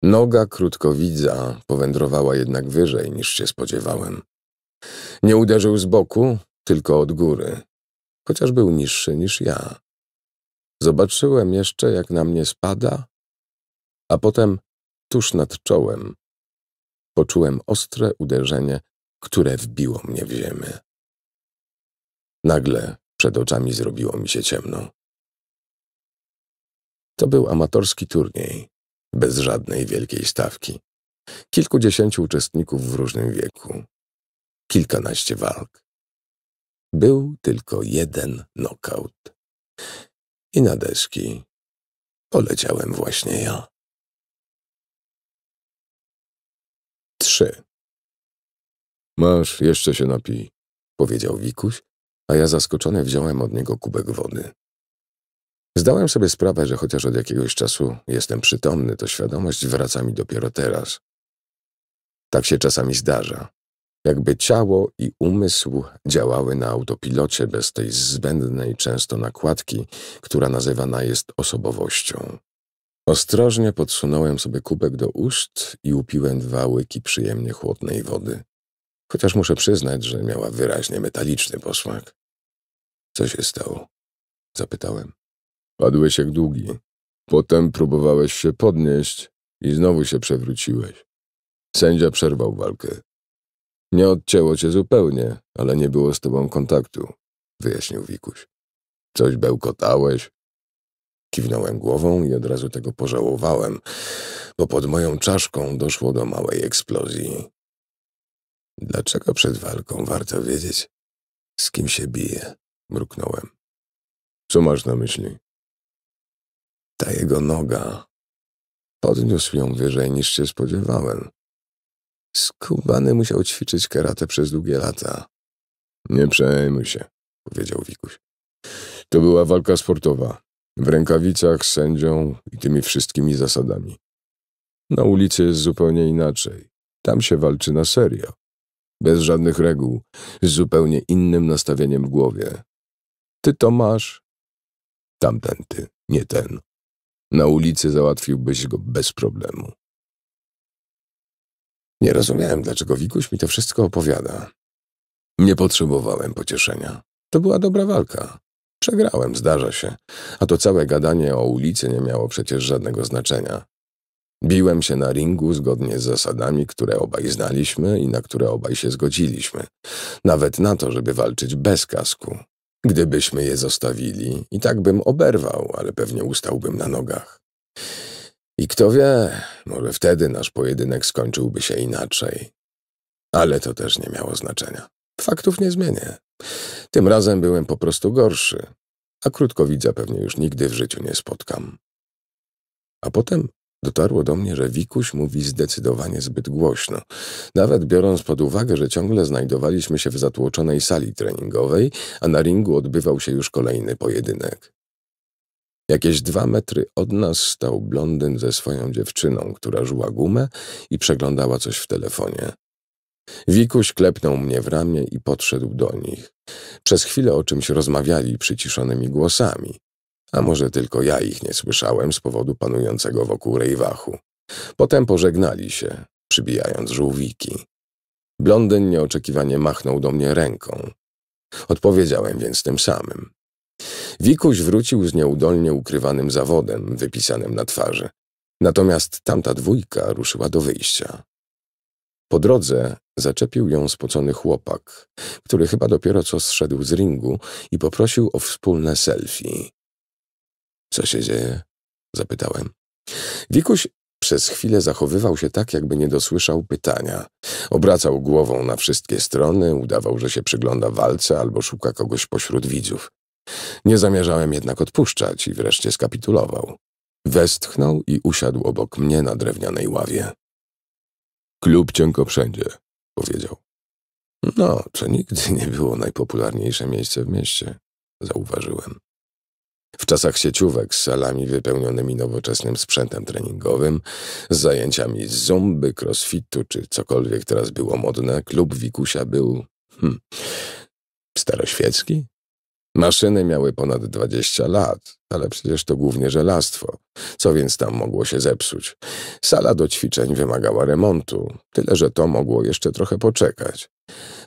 A: Noga krótkowidza powędrowała jednak wyżej niż się spodziewałem. Nie uderzył z boku, tylko od góry, chociaż był niższy niż ja. Zobaczyłem jeszcze, jak na mnie spada a potem tuż nad czołem poczułem ostre uderzenie, które wbiło mnie w ziemię. Nagle przed oczami zrobiło mi się ciemno. To był amatorski turniej, bez żadnej wielkiej stawki. Kilkudziesięciu uczestników w różnym wieku. Kilkanaście walk. Był tylko jeden nokaut. I na deski poleciałem właśnie ja. trzy. Masz, jeszcze się napij, powiedział Wikuś, a ja zaskoczony wziąłem od niego kubek wody. Zdałem sobie sprawę, że chociaż od jakiegoś czasu jestem przytomny, to świadomość wraca mi dopiero teraz. Tak się czasami zdarza. Jakby ciało i umysł działały na autopilocie bez tej zbędnej często nakładki, która nazywana jest osobowością. Ostrożnie podsunąłem sobie kubek do ust i upiłem dwa łyki przyjemnie chłodnej wody, chociaż muszę przyznać, że miała wyraźnie metaliczny posmak. Co się stało? Zapytałem. Padłeś jak długi. Potem próbowałeś się podnieść i znowu się przewróciłeś. Sędzia przerwał walkę. Nie odcięło cię zupełnie, ale nie było z tobą kontaktu, wyjaśnił Wikuś. Coś bełkotałeś, Kiwnąłem głową i od razu tego pożałowałem, bo pod moją czaszką doszło do małej eksplozji. Dlaczego przed walką warto wiedzieć, z kim się bije? Mruknąłem. Co masz na myśli? Ta jego noga. Podniósł ją wyżej niż się spodziewałem. Skubany musiał ćwiczyć karate przez długie lata. Nie przejmuj się, powiedział Wikuś. To była walka sportowa w rękawicach, sędzią i tymi wszystkimi zasadami. Na ulicy jest zupełnie inaczej. Tam się walczy na serio. Bez żadnych reguł, z zupełnie innym nastawieniem w głowie. Ty to masz, tamten ty, nie ten. Na ulicy załatwiłbyś go bez problemu. Nie rozumiałem, dlaczego Wikuś mi to wszystko opowiada. Nie potrzebowałem pocieszenia. To była dobra walka. Przegrałem, zdarza się. A to całe gadanie o ulicy nie miało przecież żadnego znaczenia. Biłem się na ringu zgodnie z zasadami, które obaj znaliśmy i na które obaj się zgodziliśmy. Nawet na to, żeby walczyć bez kasku. Gdybyśmy je zostawili, i tak bym oberwał, ale pewnie ustałbym na nogach. I kto wie, może wtedy nasz pojedynek skończyłby się inaczej. Ale to też nie miało znaczenia. Faktów nie zmienię. Tym razem byłem po prostu gorszy, a krótkowidza pewnie już nigdy w życiu nie spotkam. A potem dotarło do mnie, że Wikuś mówi zdecydowanie zbyt głośno. Nawet biorąc pod uwagę, że ciągle znajdowaliśmy się w zatłoczonej sali treningowej, a na ringu odbywał się już kolejny pojedynek. Jakieś dwa metry od nas stał blondyn ze swoją dziewczyną, która żuła gumę i przeglądała coś w telefonie. Wikuś klepnął mnie w ramię i podszedł do nich. Przez chwilę o czymś rozmawiali przyciszonymi głosami. A może tylko ja ich nie słyszałem z powodu panującego wokół rejwachu. Potem pożegnali się, przybijając żółwiki. Blondyn nieoczekiwanie machnął do mnie ręką. Odpowiedziałem więc tym samym. Wikuś wrócił z nieudolnie ukrywanym zawodem wypisanym na twarzy. Natomiast tamta dwójka ruszyła do wyjścia. Po drodze zaczepił ją spocony chłopak, który chyba dopiero co zszedł z ringu i poprosił o wspólne selfie. Co się dzieje? zapytałem. Wikuś przez chwilę zachowywał się tak, jakby nie dosłyszał pytania. Obracał głową na wszystkie strony, udawał, że się przygląda walce albo szuka kogoś pośród widzów. Nie zamierzałem jednak odpuszczać i wreszcie skapitulował. Westchnął i usiadł obok mnie na drewnianej ławie. Klub cienko wszędzie, powiedział. No, to nigdy (laughs) nie było najpopularniejsze miejsce w mieście, zauważyłem. W czasach sieciówek z salami wypełnionymi nowoczesnym sprzętem treningowym, z zajęciami z zumby, crossfitu czy cokolwiek teraz było modne, klub Wikusia był... Hmm, staroświecki? Maszyny miały ponad 20 lat, ale przecież to głównie żelastwo. Co więc tam mogło się zepsuć? Sala do ćwiczeń wymagała remontu, tyle że to mogło jeszcze trochę poczekać.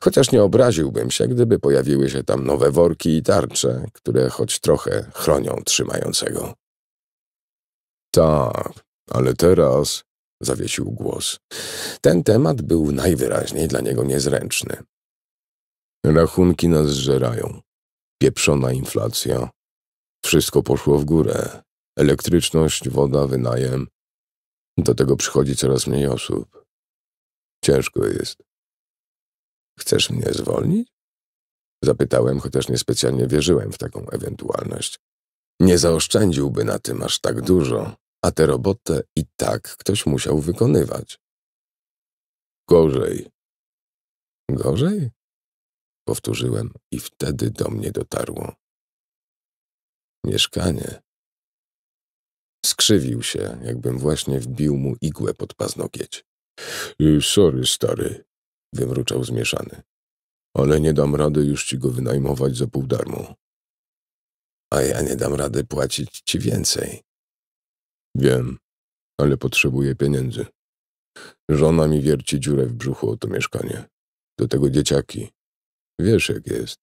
A: Chociaż nie obraziłbym się, gdyby pojawiły się tam nowe worki i tarcze, które choć trochę chronią trzymającego. Tak, ale teraz zawiesił głos. Ten temat był najwyraźniej dla niego niezręczny. Rachunki nas zżerają. Pieprzona inflacja. Wszystko poszło w górę. Elektryczność, woda, wynajem. Do tego przychodzi coraz mniej osób. Ciężko jest. Chcesz mnie zwolnić? Zapytałem, chociaż niespecjalnie wierzyłem w taką ewentualność. Nie zaoszczędziłby na tym aż tak dużo, a tę robotę i tak ktoś musiał wykonywać. Gorzej. Gorzej? powtórzyłem i wtedy do mnie dotarło. Mieszkanie. Skrzywił się, jakbym właśnie wbił mu igłę pod paznokieć. Y, sorry, stary, wymruczał zmieszany. Ale nie dam rady już ci go wynajmować za pół darmo. A ja nie dam rady płacić ci więcej. Wiem, ale potrzebuję pieniędzy. Żona mi wierci dziurę w brzuchu o to mieszkanie. Do tego dzieciaki. Wiesz, jak jest.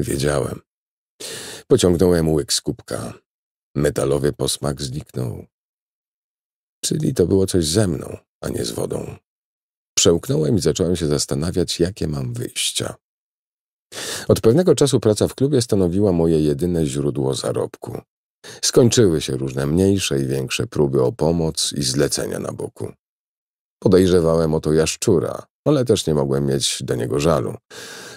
A: Wiedziałem. Pociągnąłem łyk z kubka. Metalowy posmak zniknął. Czyli to było coś ze mną, a nie z wodą. Przełknąłem i zacząłem się zastanawiać, jakie mam wyjścia. Od pewnego czasu praca w klubie stanowiła moje jedyne źródło zarobku. Skończyły się różne mniejsze i większe próby o pomoc i zlecenia na boku. Podejrzewałem o to jaszczura, ale też nie mogłem mieć do niego żalu.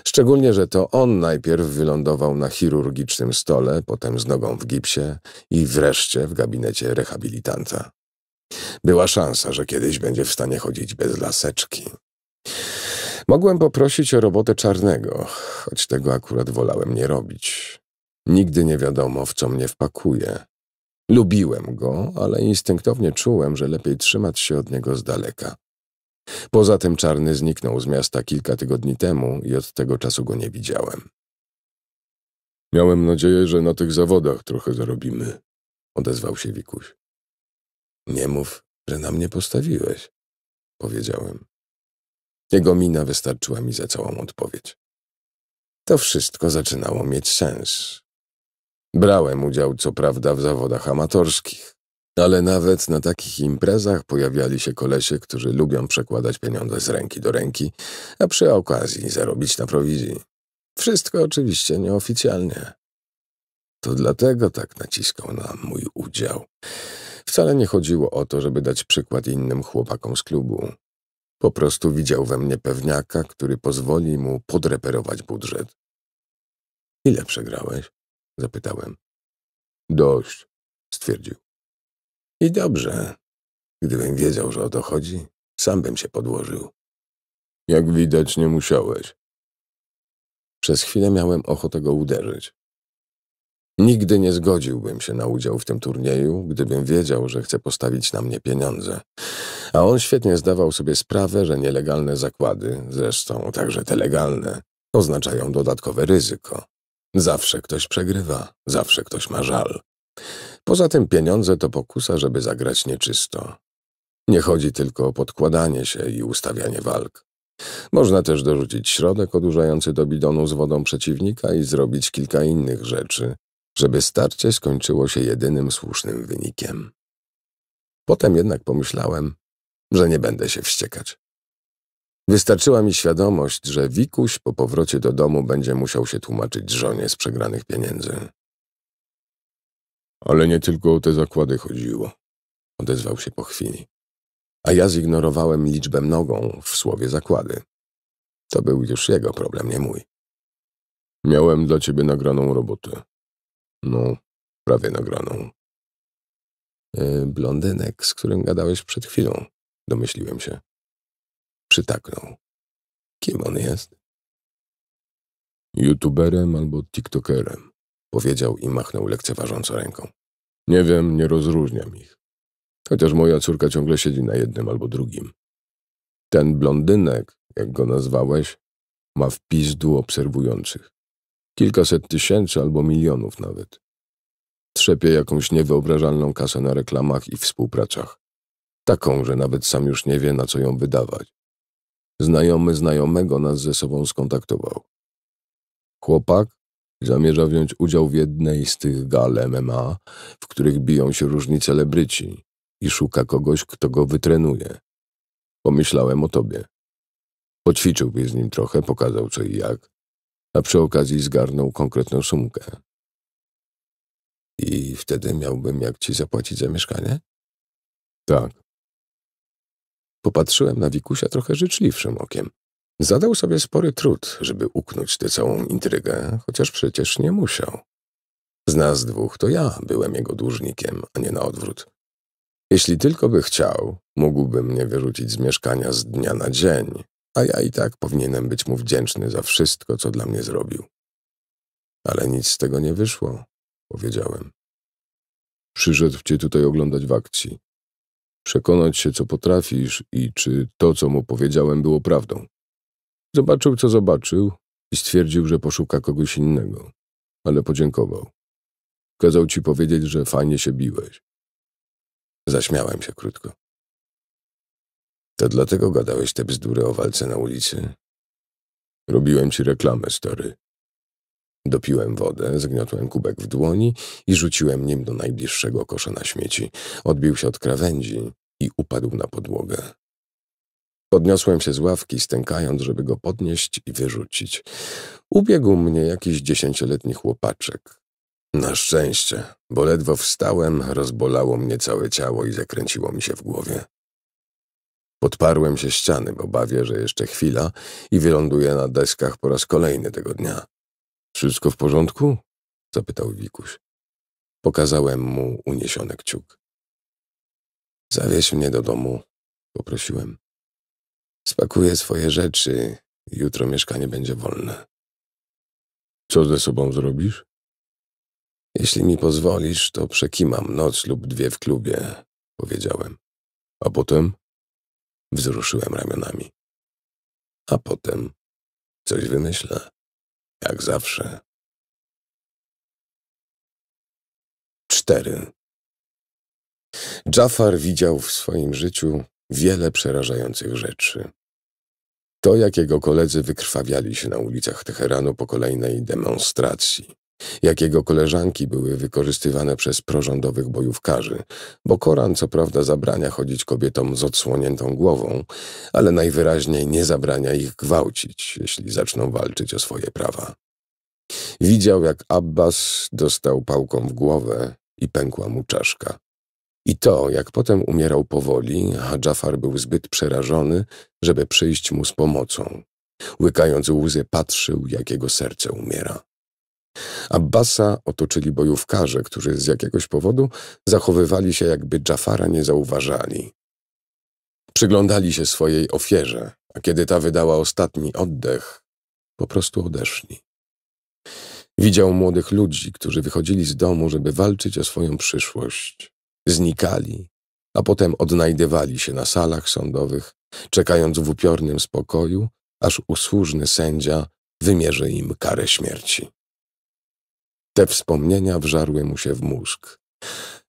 A: Szczególnie, że to on najpierw wylądował na chirurgicznym stole, potem z nogą w gipsie i wreszcie w gabinecie rehabilitanta. Była szansa, że kiedyś będzie w stanie chodzić bez laseczki. Mogłem poprosić o robotę czarnego, choć tego akurat wolałem nie robić. Nigdy nie wiadomo, w co mnie wpakuje. Lubiłem go, ale instynktownie czułem, że lepiej trzymać się od niego z daleka. Poza tym Czarny zniknął z miasta kilka tygodni temu i od tego czasu go nie widziałem. Miałem nadzieję, że na tych zawodach trochę zarobimy, odezwał się Wikuś. Nie mów, że na mnie postawiłeś, powiedziałem. Jego mina wystarczyła mi za całą odpowiedź. To wszystko zaczynało mieć sens. Brałem udział, co prawda, w zawodach amatorskich, ale nawet na takich imprezach pojawiali się kolesie, którzy lubią przekładać pieniądze z ręki do ręki, a przy okazji zarobić na prowizji. Wszystko oczywiście nieoficjalnie. To dlatego tak naciskał na mój udział. Wcale nie chodziło o to, żeby dać przykład innym chłopakom z klubu. Po prostu widział we mnie pewniaka, który pozwoli mu podreperować budżet. Ile przegrałeś? zapytałem. Dość, stwierdził. I dobrze. Gdybym wiedział, że o to chodzi, sam bym się podłożył. Jak widać, nie musiałeś. Przez chwilę miałem ochotę go uderzyć. Nigdy nie zgodziłbym się na udział w tym turnieju, gdybym wiedział, że chce postawić na mnie pieniądze. A on świetnie zdawał sobie sprawę, że nielegalne zakłady, zresztą także te legalne, oznaczają dodatkowe ryzyko. Zawsze ktoś przegrywa, zawsze ktoś ma żal. Poza tym pieniądze to pokusa, żeby zagrać nieczysto. Nie chodzi tylko o podkładanie się i ustawianie walk. Można też dorzucić środek odurzający do bidonu z wodą przeciwnika i zrobić kilka innych rzeczy, żeby starcie skończyło się jedynym słusznym wynikiem. Potem jednak pomyślałem, że nie będę się wściekać. Wystarczyła mi świadomość, że Wikuś po powrocie do domu będzie musiał się tłumaczyć żonie z przegranych pieniędzy. Ale nie tylko o te zakłady chodziło, odezwał się po chwili. A ja zignorowałem liczbę nogą w słowie zakłady. To był już jego problem, nie mój. Miałem dla ciebie nagraną robotę. No, prawie nagraną. Yy, blondynek, z którym gadałeś przed chwilą, domyśliłem się. Przytaknął. Kim on jest? YouTuberem albo TikTokerem powiedział i machnął lekceważąco ręką. Nie wiem, nie rozróżniam ich. Chociaż moja córka ciągle siedzi na jednym albo drugim. Ten blondynek, jak go nazwałeś, ma w pizdu obserwujących. Kilkaset tysięcy albo milionów nawet. Trzepie jakąś niewyobrażalną kasę na reklamach i współpracach. Taką, że nawet sam już nie wie, na co ją wydawać. Znajomy znajomego nas ze sobą skontaktował. Chłopak Zamierza wziąć udział w jednej z tych gal MMA, w których biją się różni celebryci i szuka kogoś, kto go wytrenuje. Pomyślałem o tobie. Poćwiczyłbyś z nim trochę, pokazał co i jak, a przy okazji zgarnął konkretną sumkę. I wtedy miałbym jak ci zapłacić za mieszkanie? Tak. Popatrzyłem na Wikusia trochę życzliwszym okiem. Zadał sobie spory trud, żeby uknąć tę całą intrygę, chociaż przecież nie musiał. Z nas dwóch to ja byłem jego dłużnikiem, a nie na odwrót. Jeśli tylko by chciał, mógłby mnie wyrzucić z mieszkania z dnia na dzień, a ja i tak powinienem być mu wdzięczny za wszystko, co dla mnie zrobił. Ale nic z tego nie wyszło, powiedziałem. Przyszedł cię tutaj oglądać w akcji. Przekonać się, co potrafisz i czy to, co mu powiedziałem, było prawdą. Zobaczył, co zobaczył i stwierdził, że poszuka kogoś innego, ale podziękował. Kazał ci powiedzieć, że fajnie się biłeś. Zaśmiałem się krótko. To dlatego gadałeś te bzdury o walce na ulicy? Robiłem ci reklamę, stary. Dopiłem wodę, zgniotłem kubek w dłoni i rzuciłem nim do najbliższego kosza na śmieci. Odbił się od krawędzi i upadł na podłogę. Podniosłem się z ławki, stękając, żeby go podnieść i wyrzucić. Ubiegł mnie jakiś dziesięcioletni chłopaczek. Na szczęście, bo ledwo wstałem, rozbolało mnie całe ciało i zakręciło mi się w głowie. Podparłem się ściany, bo bawię, że jeszcze chwila i wyląduję na deskach po raz kolejny tego dnia. Wszystko w porządku? zapytał Wikuś. Pokazałem mu uniesiony kciuk. Zawieź mnie do domu, poprosiłem. Spakuję swoje rzeczy. Jutro mieszkanie będzie wolne. Co ze sobą zrobisz? Jeśli mi pozwolisz, to przekimam noc lub dwie w klubie, powiedziałem. A potem? Wzruszyłem ramionami. A potem coś wymyślę. Jak zawsze. Cztery. Jafar widział w swoim życiu wiele przerażających rzeczy. To, jak jego koledzy wykrwawiali się na ulicach Teheranu po kolejnej demonstracji, jak jego koleżanki były wykorzystywane przez prorządowych bojówkarzy, bo Koran co prawda zabrania chodzić kobietom z odsłoniętą głową, ale najwyraźniej nie zabrania ich gwałcić, jeśli zaczną walczyć o swoje prawa. Widział, jak Abbas dostał pałką w głowę i pękła mu czaszka. I to, jak potem umierał powoli, a Jafar był zbyt przerażony, żeby przyjść mu z pomocą. Łykając łzy, patrzył, jak jego serce umiera. Abbasa otoczyli bojówkarze, którzy z jakiegoś powodu zachowywali się, jakby Jafara nie zauważali. Przyglądali się swojej ofierze, a kiedy ta wydała ostatni oddech, po prostu odeszli. Widział młodych ludzi, którzy wychodzili z domu, żeby walczyć o swoją przyszłość. Znikali, a potem odnajdywali się na salach sądowych, czekając w upiornym spokoju, aż usłużny sędzia wymierzy im karę śmierci. Te wspomnienia wżarły mu się w mózg.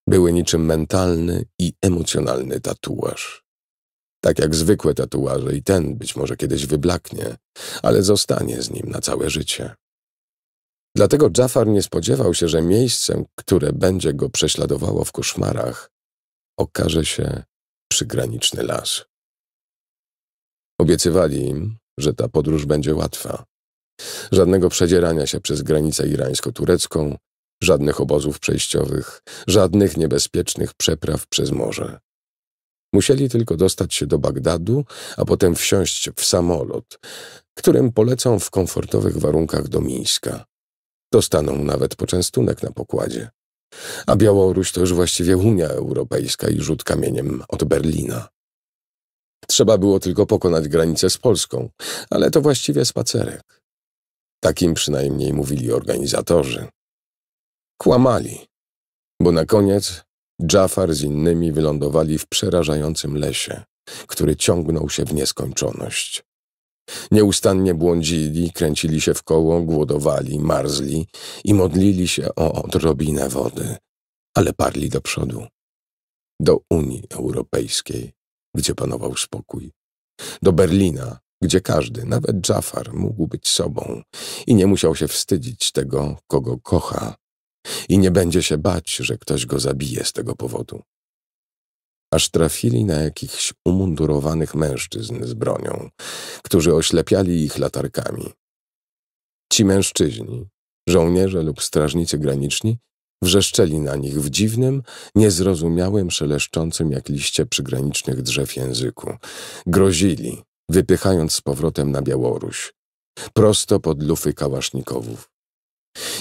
A: Były niczym mentalny i emocjonalny tatuaż. Tak jak zwykłe tatuaże i ten być może kiedyś wyblaknie, ale zostanie z nim na całe życie. Dlatego Jafar nie spodziewał się, że miejscem, które będzie go prześladowało w koszmarach, okaże się przygraniczny las. Obiecywali im, że ta podróż będzie łatwa. Żadnego przedzierania się przez granicę irańsko-turecką, żadnych obozów przejściowych, żadnych niebezpiecznych przepraw przez morze. Musieli tylko dostać się do Bagdadu, a potem wsiąść w samolot, którym polecą w komfortowych warunkach do Mińska. Dostaną nawet poczęstunek na pokładzie. A Białoruś to już właściwie Unia Europejska i rzut kamieniem od Berlina. Trzeba było tylko pokonać granicę z Polską, ale to właściwie spacerek. Takim przynajmniej mówili organizatorzy. Kłamali, bo na koniec Jafar z innymi wylądowali w przerażającym lesie, który ciągnął się w nieskończoność. Nieustannie błądzili, kręcili się w koło, głodowali, marzli i modlili się o odrobinę wody, ale parli do przodu. Do Unii Europejskiej, gdzie panował spokój. Do Berlina, gdzie każdy, nawet Jafar, mógł być sobą i nie musiał się wstydzić tego, kogo kocha. I nie będzie się bać, że ktoś go zabije z tego powodu aż trafili na jakichś umundurowanych mężczyzn z bronią, którzy oślepiali ich latarkami. Ci mężczyźni, żołnierze lub strażnicy graniczni, wrzeszczeli na nich w dziwnym, niezrozumiałym, szeleszczącym jak liście przygranicznych drzew języku. Grozili, wypychając z powrotem na Białoruś, prosto pod lufy kałasznikowów.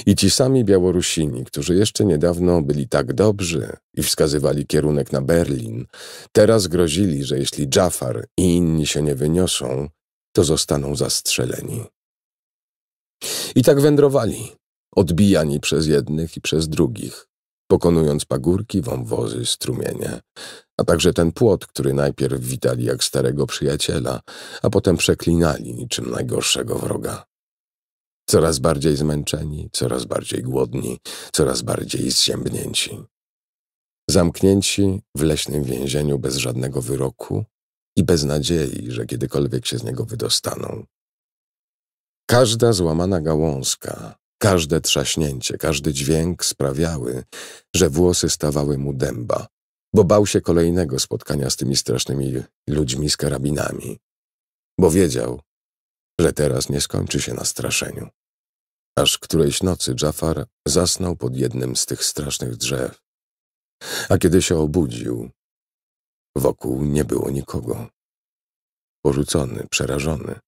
A: I ci sami Białorusini, którzy jeszcze niedawno byli tak dobrzy i wskazywali kierunek na Berlin, teraz grozili, że jeśli Jafar i inni się nie wyniosą, to zostaną zastrzeleni. I tak wędrowali, odbijani przez jednych i przez drugich, pokonując pagórki, wąwozy, strumienie, a także ten płot, który najpierw witali jak starego przyjaciela, a potem przeklinali niczym najgorszego wroga coraz bardziej zmęczeni, coraz bardziej głodni, coraz bardziej zziębnięci. Zamknięci w leśnym więzieniu bez żadnego wyroku i bez nadziei, że kiedykolwiek się z niego wydostaną. Każda złamana gałązka, każde trzaśnięcie, każdy dźwięk sprawiały, że włosy stawały mu dęba, bo bał się kolejnego spotkania z tymi strasznymi ludźmi z karabinami, bo wiedział, że teraz nie skończy się na straszeniu. Aż którejś nocy Jafar zasnął pod jednym z tych strasznych drzew. A kiedy się obudził, wokół nie było nikogo. Porzucony, przerażony.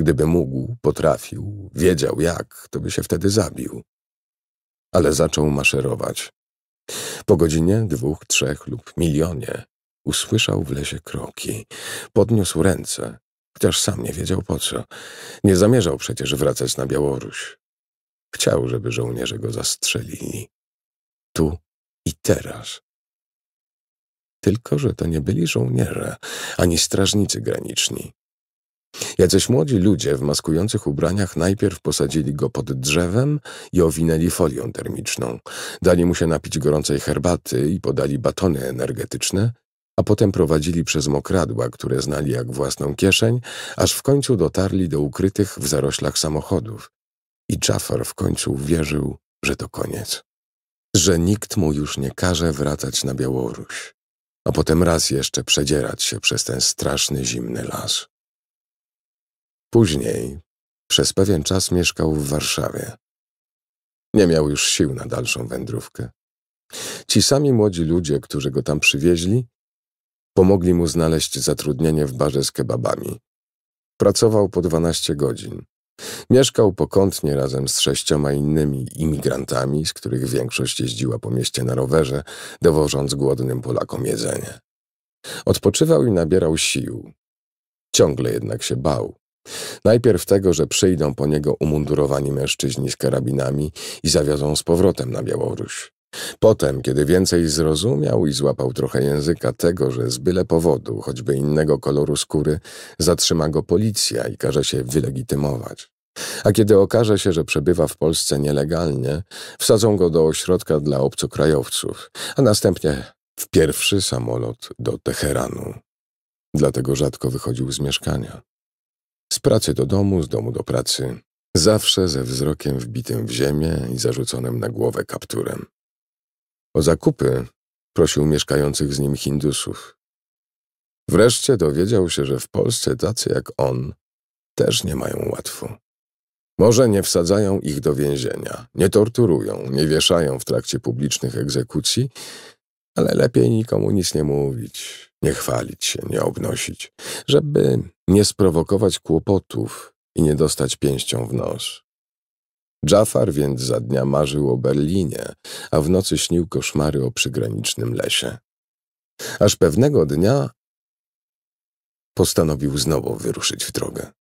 A: Gdyby mógł, potrafił, wiedział jak, to by się wtedy zabił. Ale zaczął maszerować. Po godzinie, dwóch, trzech lub milionie usłyszał w lesie kroki. Podniósł ręce, chociaż sam nie wiedział po co. Nie zamierzał przecież wracać na Białoruś. Chciał, żeby żołnierze go zastrzelili. Tu i teraz. Tylko, że to nie byli żołnierze, ani strażnicy graniczni. Jacyś młodzi ludzie w maskujących ubraniach najpierw posadzili go pod drzewem i owinęli folią termiczną. Dali mu się napić gorącej herbaty i podali batony energetyczne, a potem prowadzili przez mokradła, które znali jak własną kieszeń, aż w końcu dotarli do ukrytych w zaroślach samochodów. I Jafar w końcu uwierzył, że to koniec. Że nikt mu już nie każe wracać na Białoruś, a potem raz jeszcze przedzierać się przez ten straszny zimny las. Później przez pewien czas mieszkał w Warszawie. Nie miał już sił na dalszą wędrówkę. Ci sami młodzi ludzie, którzy go tam przywieźli, Pomogli mu znaleźć zatrudnienie w barze z kebabami. Pracował po 12 godzin. Mieszkał pokątnie razem z sześcioma innymi imigrantami, z których większość jeździła po mieście na rowerze, dowożąc głodnym Polakom jedzenie. Odpoczywał i nabierał sił. Ciągle jednak się bał. Najpierw tego, że przyjdą po niego umundurowani mężczyźni z karabinami i zawiozą z powrotem na Białoruś. Potem, kiedy więcej zrozumiał i złapał trochę języka tego, że z byle powodu, choćby innego koloru skóry, zatrzyma go policja i każe się wylegitymować. A kiedy okaże się, że przebywa w Polsce nielegalnie, wsadzą go do ośrodka dla obcokrajowców, a następnie w pierwszy samolot do Teheranu. Dlatego rzadko wychodził z mieszkania. Z pracy do domu, z domu do pracy, zawsze ze wzrokiem wbitym w ziemię i zarzuconym na głowę kapturem. O zakupy prosił mieszkających z nim Hindusów. Wreszcie dowiedział się, że w Polsce tacy jak on też nie mają łatwo. Może nie wsadzają ich do więzienia, nie torturują, nie wieszają w trakcie publicznych egzekucji, ale lepiej nikomu nic nie mówić, nie chwalić się, nie obnosić, żeby nie sprowokować kłopotów i nie dostać pięścią w nos. Jafar więc za dnia marzył o Berlinie, a w nocy śnił koszmary o przygranicznym lesie. Aż pewnego dnia postanowił znowu wyruszyć w drogę.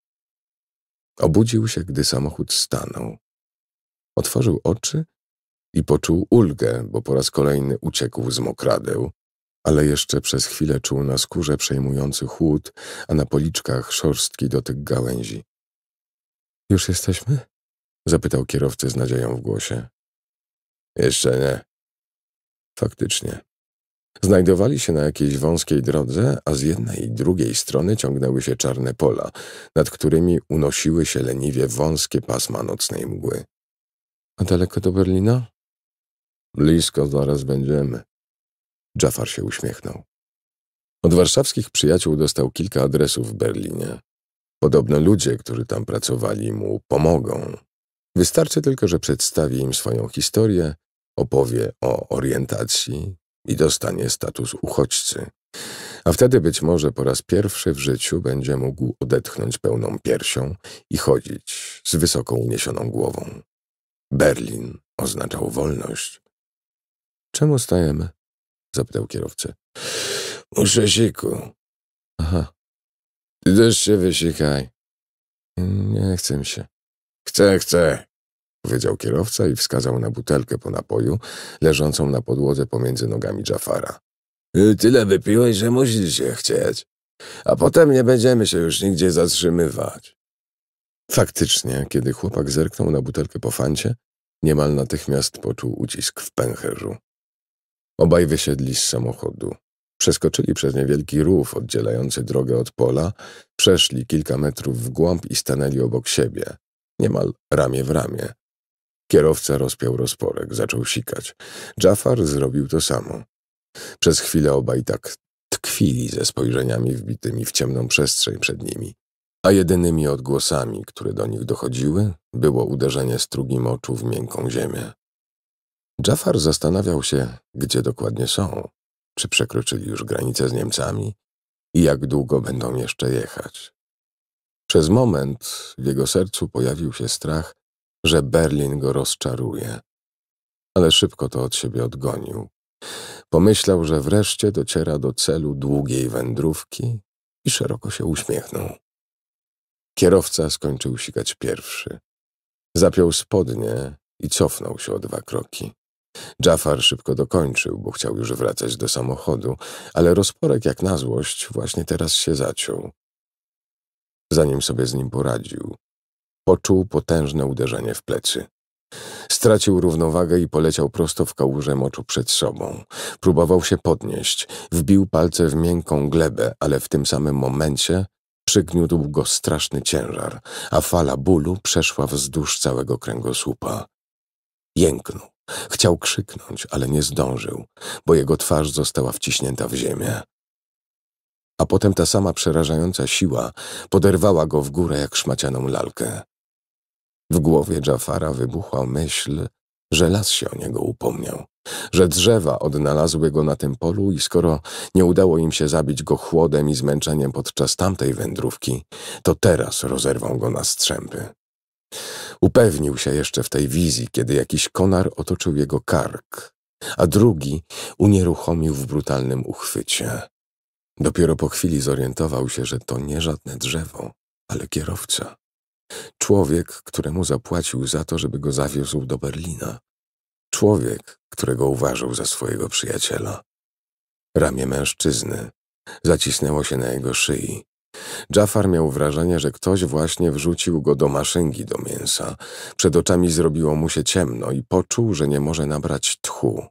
A: Obudził się, gdy samochód stanął. Otworzył oczy i poczuł ulgę, bo po raz kolejny uciekł z mokradeł, ale jeszcze przez chwilę czuł na skórze przejmujący chłód, a na policzkach szorstki dotyk gałęzi. Już jesteśmy? Zapytał kierowcy z nadzieją w głosie. Jeszcze nie. Faktycznie. Znajdowali się na jakiejś wąskiej drodze, a z jednej i drugiej strony ciągnęły się czarne pola, nad którymi unosiły się leniwie wąskie pasma nocnej mgły. A daleko do Berlina? Blisko zaraz będziemy. Jafar się uśmiechnął. Od warszawskich przyjaciół dostał kilka adresów w Berlinie. Podobno ludzie, którzy tam pracowali, mu pomogą, Wystarczy tylko, że przedstawi im swoją historię, opowie o orientacji i dostanie status uchodźcy. A wtedy być może po raz pierwszy w życiu będzie mógł odetchnąć pełną piersią i chodzić z wysoko uniesioną głową. Berlin oznaczał wolność. Czemu stajemy? zapytał kierowcę. U szesiku. Aha. Ty też się wysikaj. Nie chcę mi się. Chcę, chcę powiedział kierowca i wskazał na butelkę po napoju, leżącą na podłodze pomiędzy nogami Jafara. Y, tyle wypiłeś, że musisz się chcieć. A potem nie będziemy się już nigdzie zatrzymywać. Faktycznie, kiedy chłopak zerknął na butelkę po fancie, niemal natychmiast poczuł ucisk w pęcherzu. Obaj wysiedli z samochodu. Przeskoczyli przez niewielki rów oddzielający drogę od pola, przeszli kilka metrów w głąb i stanęli obok siebie, niemal ramię w ramię, Kierowca rozpiął rozporek, zaczął sikać. Jafar zrobił to samo. Przez chwilę obaj tak tkwili ze spojrzeniami wbitymi w ciemną przestrzeń przed nimi, a jedynymi odgłosami, które do nich dochodziły, było uderzenie strugim oczu w miękką ziemię. Jafar zastanawiał się, gdzie dokładnie są, czy przekroczyli już granicę z Niemcami i jak długo będą jeszcze jechać. Przez moment w jego sercu pojawił się strach, że Berlin go rozczaruje. Ale szybko to od siebie odgonił. Pomyślał, że wreszcie dociera do celu długiej wędrówki i szeroko się uśmiechnął. Kierowca skończył sikać pierwszy. Zapiął spodnie i cofnął się o dwa kroki. Jafar szybko dokończył, bo chciał już wracać do samochodu, ale rozporek jak na złość właśnie teraz się zaciął. Zanim sobie z nim poradził, Poczuł potężne uderzenie w plecy. Stracił równowagę i poleciał prosto w kałużę moczu przed sobą. Próbował się podnieść, wbił palce w miękką glebę, ale w tym samym momencie przygniótł go straszny ciężar, a fala bólu przeszła wzdłuż całego kręgosłupa. Jęknął. Chciał krzyknąć, ale nie zdążył, bo jego twarz została wciśnięta w ziemię. A potem ta sama przerażająca siła poderwała go w górę jak szmacianą lalkę. W głowie Jafara wybuchła myśl, że las się o niego upomniał, że drzewa odnalazły go na tym polu i skoro nie udało im się zabić go chłodem i zmęczeniem podczas tamtej wędrówki, to teraz rozerwą go na strzępy. Upewnił się jeszcze w tej wizji, kiedy jakiś konar otoczył jego kark, a drugi unieruchomił w brutalnym uchwycie. Dopiero po chwili zorientował się, że to nie żadne drzewo, ale kierowca. Człowiek, któremu zapłacił za to, żeby go zawiózł do Berlina. Człowiek, którego uważał za swojego przyjaciela. Ramię mężczyzny zacisnęło się na jego szyi. Jafar miał wrażenie, że ktoś właśnie wrzucił go do maszynki do mięsa. Przed oczami zrobiło mu się ciemno i poczuł, że nie może nabrać tchu.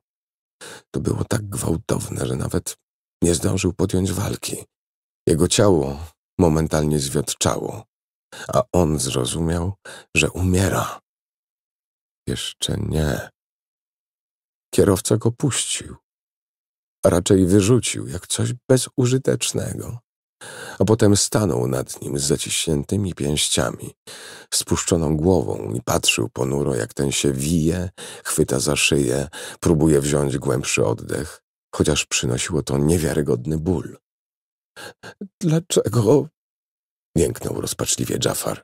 A: To było tak gwałtowne, że nawet nie zdążył podjąć walki. Jego ciało momentalnie zwiotczało a on zrozumiał, że umiera. Jeszcze nie. Kierowca go puścił, a raczej wyrzucił jak coś bezużytecznego, a potem stanął nad nim z zaciśniętymi pięściami, spuszczoną głową i patrzył ponuro, jak ten się wije, chwyta za szyję, próbuje wziąć głębszy oddech, chociaż przynosiło to niewiarygodny ból. Dlaczego jęknął rozpaczliwie Jafar.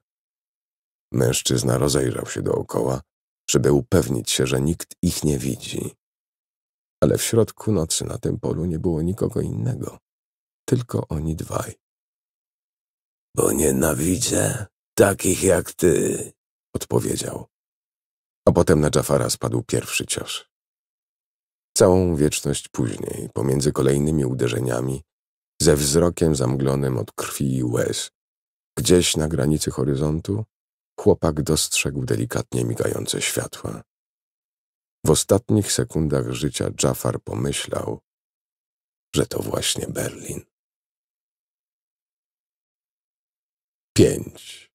A: Mężczyzna rozejrzał się dookoła, żeby upewnić się, że nikt ich nie widzi. Ale w środku nocy na tym polu nie było nikogo innego, tylko oni dwaj. Bo nienawidzę takich jak ty, odpowiedział. A potem na Jafara spadł pierwszy cios. Całą wieczność później, pomiędzy kolejnymi uderzeniami, ze wzrokiem zamglonym od krwi i łez, Gdzieś na granicy horyzontu chłopak dostrzegł delikatnie migające światła. W ostatnich sekundach życia Jafar pomyślał, że to właśnie Berlin. 5.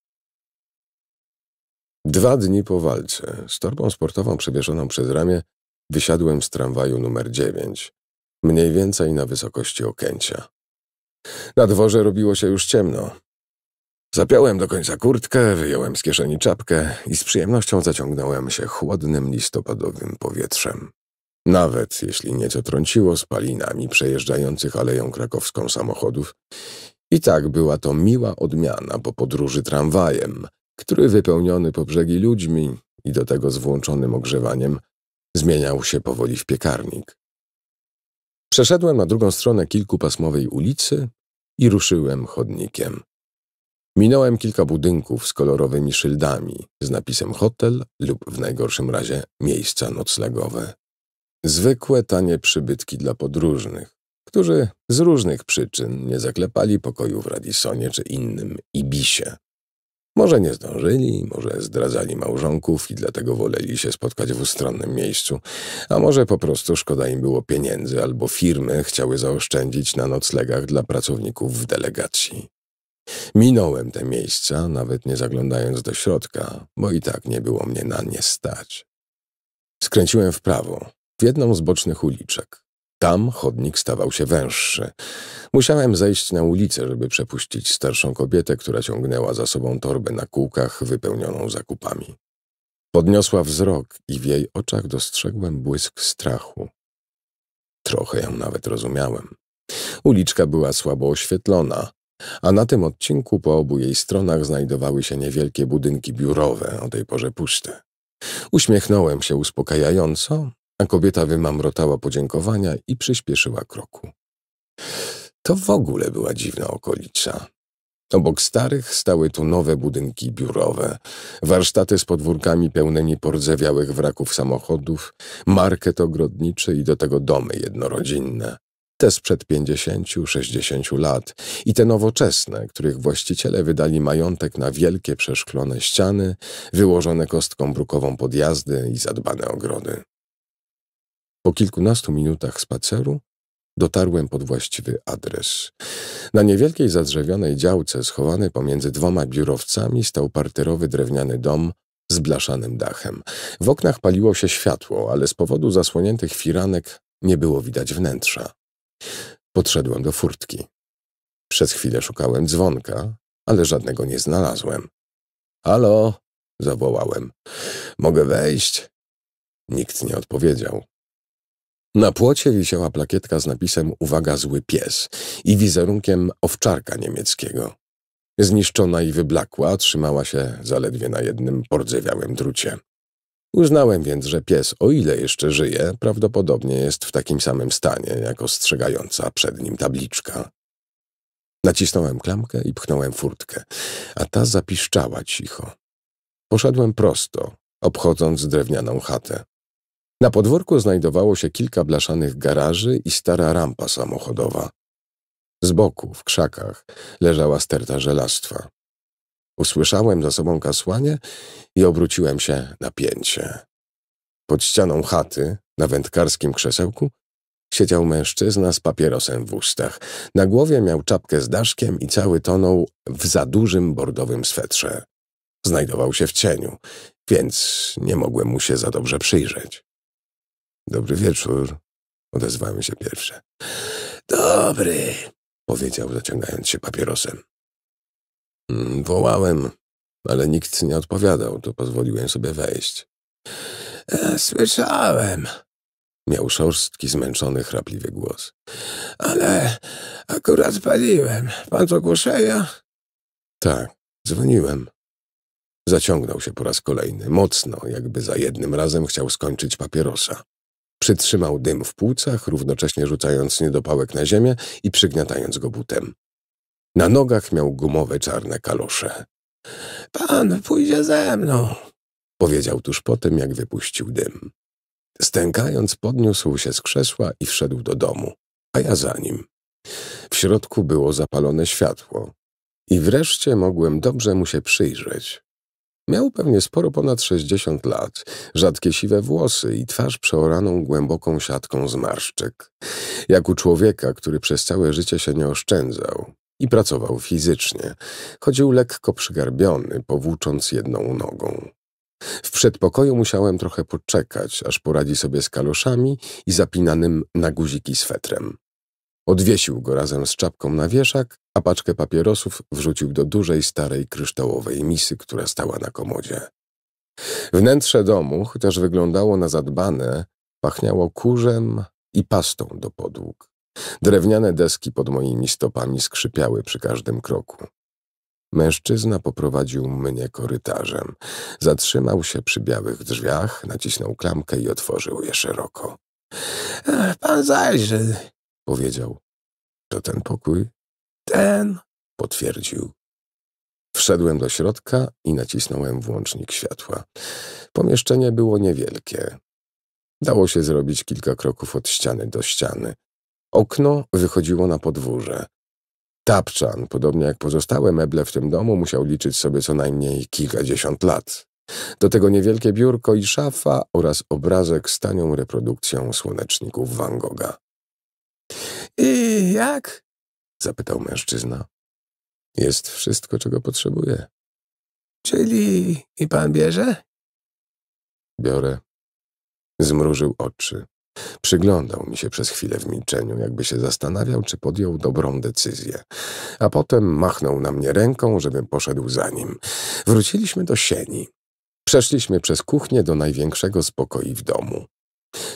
A: Dwa dni po walce, z torbą sportową przewieszoną przez ramię, wysiadłem z tramwaju numer 9, mniej więcej na wysokości Okęcia. Na dworze robiło się już ciemno, Zapiąłem do końca kurtkę, wyjąłem z kieszeni czapkę i z przyjemnością zaciągnąłem się chłodnym listopadowym powietrzem. Nawet jeśli nieco trąciło spalinami przejeżdżających aleją krakowską samochodów, i tak była to miła odmiana po podróży tramwajem, który wypełniony po brzegi ludźmi i do tego z włączonym ogrzewaniem zmieniał się powoli w piekarnik. Przeszedłem na drugą stronę kilkupasmowej ulicy i ruszyłem chodnikiem. Minąłem kilka budynków z kolorowymi szyldami z napisem hotel lub w najgorszym razie miejsca noclegowe. Zwykłe tanie przybytki dla podróżnych, którzy z różnych przyczyn nie zaklepali pokoju w Radisonie czy innym Ibisie. Może nie zdążyli, może zdradzali małżonków i dlatego woleli się spotkać w ustronnym miejscu, a może po prostu szkoda im było pieniędzy albo firmy chciały zaoszczędzić na noclegach dla pracowników w delegacji. Minąłem te miejsca, nawet nie zaglądając do środka, bo i tak nie było mnie na nie stać. Skręciłem w prawo, w jedną z bocznych uliczek. Tam chodnik stawał się węższy. Musiałem zejść na ulicę, żeby przepuścić starszą kobietę, która ciągnęła za sobą torbę na kółkach wypełnioną zakupami. Podniosła wzrok i w jej oczach dostrzegłem błysk strachu. Trochę ją nawet rozumiałem. Uliczka była słabo oświetlona a na tym odcinku po obu jej stronach znajdowały się niewielkie budynki biurowe, o tej porze puste. Uśmiechnąłem się uspokajająco, a kobieta wymamrotała podziękowania i przyspieszyła kroku. To w ogóle była dziwna okolica. Obok starych stały tu nowe budynki biurowe, warsztaty z podwórkami pełnymi porzewiałych wraków samochodów, market ogrodniczy i do tego domy jednorodzinne te sprzed 50-60 lat i te nowoczesne, których właściciele wydali majątek na wielkie przeszklone ściany, wyłożone kostką brukową podjazdy i zadbane ogrody. Po kilkunastu minutach spaceru dotarłem pod właściwy adres. Na niewielkiej zadrzewionej działce schowany pomiędzy dwoma biurowcami stał parterowy drewniany dom z blaszanym dachem. W oknach paliło się światło, ale z powodu zasłoniętych firanek nie było widać wnętrza. Podszedłem do furtki. Przez chwilę szukałem dzwonka, ale żadnego nie znalazłem. Halo? zawołałem. Mogę wejść? Nikt nie odpowiedział. Na płocie wisiała plakietka z napisem Uwaga zły pies i wizerunkiem owczarka niemieckiego. Zniszczona i wyblakła, trzymała się zaledwie na jednym pordzewiałym drucie. Uznałem więc, że pies, o ile jeszcze żyje, prawdopodobnie jest w takim samym stanie, jak ostrzegająca przed nim tabliczka. Nacisnąłem klamkę i pchnąłem furtkę, a ta zapiszczała cicho. Poszedłem prosto, obchodząc drewnianą chatę. Na podwórku znajdowało się kilka blaszanych garaży i stara rampa samochodowa. Z boku, w krzakach, leżała sterta żelastwa. Usłyszałem za sobą kasłanie i obróciłem się na pięcie. Pod ścianą chaty, na wędkarskim krzesełku, siedział mężczyzna z papierosem w ustach. Na głowie miał czapkę z daszkiem i cały tonął w za dużym bordowym swetrze. Znajdował się w cieniu, więc nie mogłem mu się za dobrze przyjrzeć. Dobry wieczór, odezwałem się pierwsze. Dobry, powiedział zaciągając się papierosem. Mm, wołałem, ale nikt nie odpowiadał, to pozwoliłem sobie wejść. E, słyszałem. Miał szorstki, zmęczony, chrapliwy głos. Ale akurat paliłem. Pan to Głoszeja? Tak, dzwoniłem. Zaciągnął się po raz kolejny, mocno, jakby za jednym razem chciał skończyć papierosa. Przytrzymał dym w płucach, równocześnie rzucając niedopałek na ziemię i przygniatając go butem. Na nogach miał gumowe czarne kalosze.
B: Pan pójdzie ze mną,
A: powiedział tuż po tym, jak wypuścił dym. Stękając, podniósł się z krzesła i wszedł do domu, a ja za nim. W środku było zapalone światło i wreszcie mogłem dobrze mu się przyjrzeć. Miał pewnie sporo ponad sześćdziesiąt lat, rzadkie siwe włosy i twarz przeoraną głęboką siatką zmarszczek. Jak u człowieka, który przez całe życie się nie oszczędzał, i pracował fizycznie. Chodził lekko przygarbiony, powłócząc jedną nogą. W przedpokoju musiałem trochę poczekać, aż poradzi sobie z kaloszami i zapinanym na guziki swetrem. Odwiesił go razem z czapką na wieszak, a paczkę papierosów wrzucił do dużej, starej, kryształowej misy, która stała na komodzie. Wnętrze domu, chociaż wyglądało na zadbane, pachniało kurzem i pastą do podłóg. Drewniane deski pod moimi stopami skrzypiały przy każdym kroku. Mężczyzna poprowadził mnie korytarzem. Zatrzymał się przy białych drzwiach, nacisnął klamkę i otworzył je szeroko. — Pan zajrzy — powiedział. — To ten pokój? — Ten — potwierdził. Wszedłem do środka i nacisnąłem włącznik światła. Pomieszczenie było niewielkie. Dało się zrobić kilka kroków od ściany do ściany. Okno wychodziło na podwórze. Tapczan, podobnie jak pozostałe meble w tym domu, musiał liczyć sobie co najmniej kilkadziesiąt lat. Do tego niewielkie biurko i szafa oraz obrazek z tanią reprodukcją słoneczników Van Gogha.
B: I jak?
A: zapytał mężczyzna. Jest wszystko, czego potrzebuje.
B: Czyli
A: i pan bierze? Biorę. Zmrużył oczy. Przyglądał mi się przez chwilę w milczeniu, jakby się zastanawiał, czy podjął dobrą decyzję. A potem machnął na mnie ręką, żebym poszedł za nim. Wróciliśmy do sieni. Przeszliśmy przez kuchnię do największego spokoju w domu.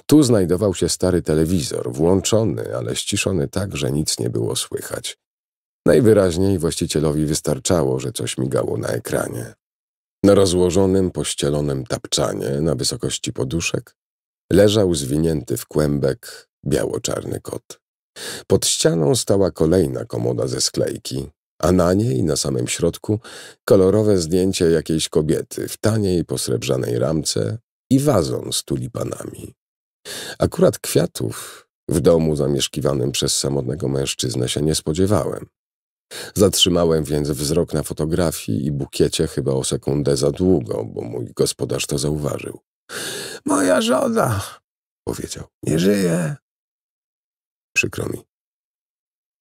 A: Tu znajdował się stary telewizor, włączony, ale ściszony tak, że nic nie było słychać. Najwyraźniej właścicielowi wystarczało, że coś migało na ekranie. Na rozłożonym, pościelonym tapczanie, na wysokości poduszek, leżał zwinięty w kłębek biało-czarny kot. Pod ścianą stała kolejna komoda ze sklejki, a na niej, na samym środku, kolorowe zdjęcie jakiejś kobiety w taniej, posrebrzanej ramce i wazon z tulipanami. Akurat kwiatów w domu zamieszkiwanym przez samotnego mężczyznę się nie spodziewałem. Zatrzymałem więc wzrok na fotografii i bukiecie chyba o sekundę za długo, bo mój gospodarz to zauważył.
B: Moja żona,
A: powiedział, nie żyje. Przykro mi.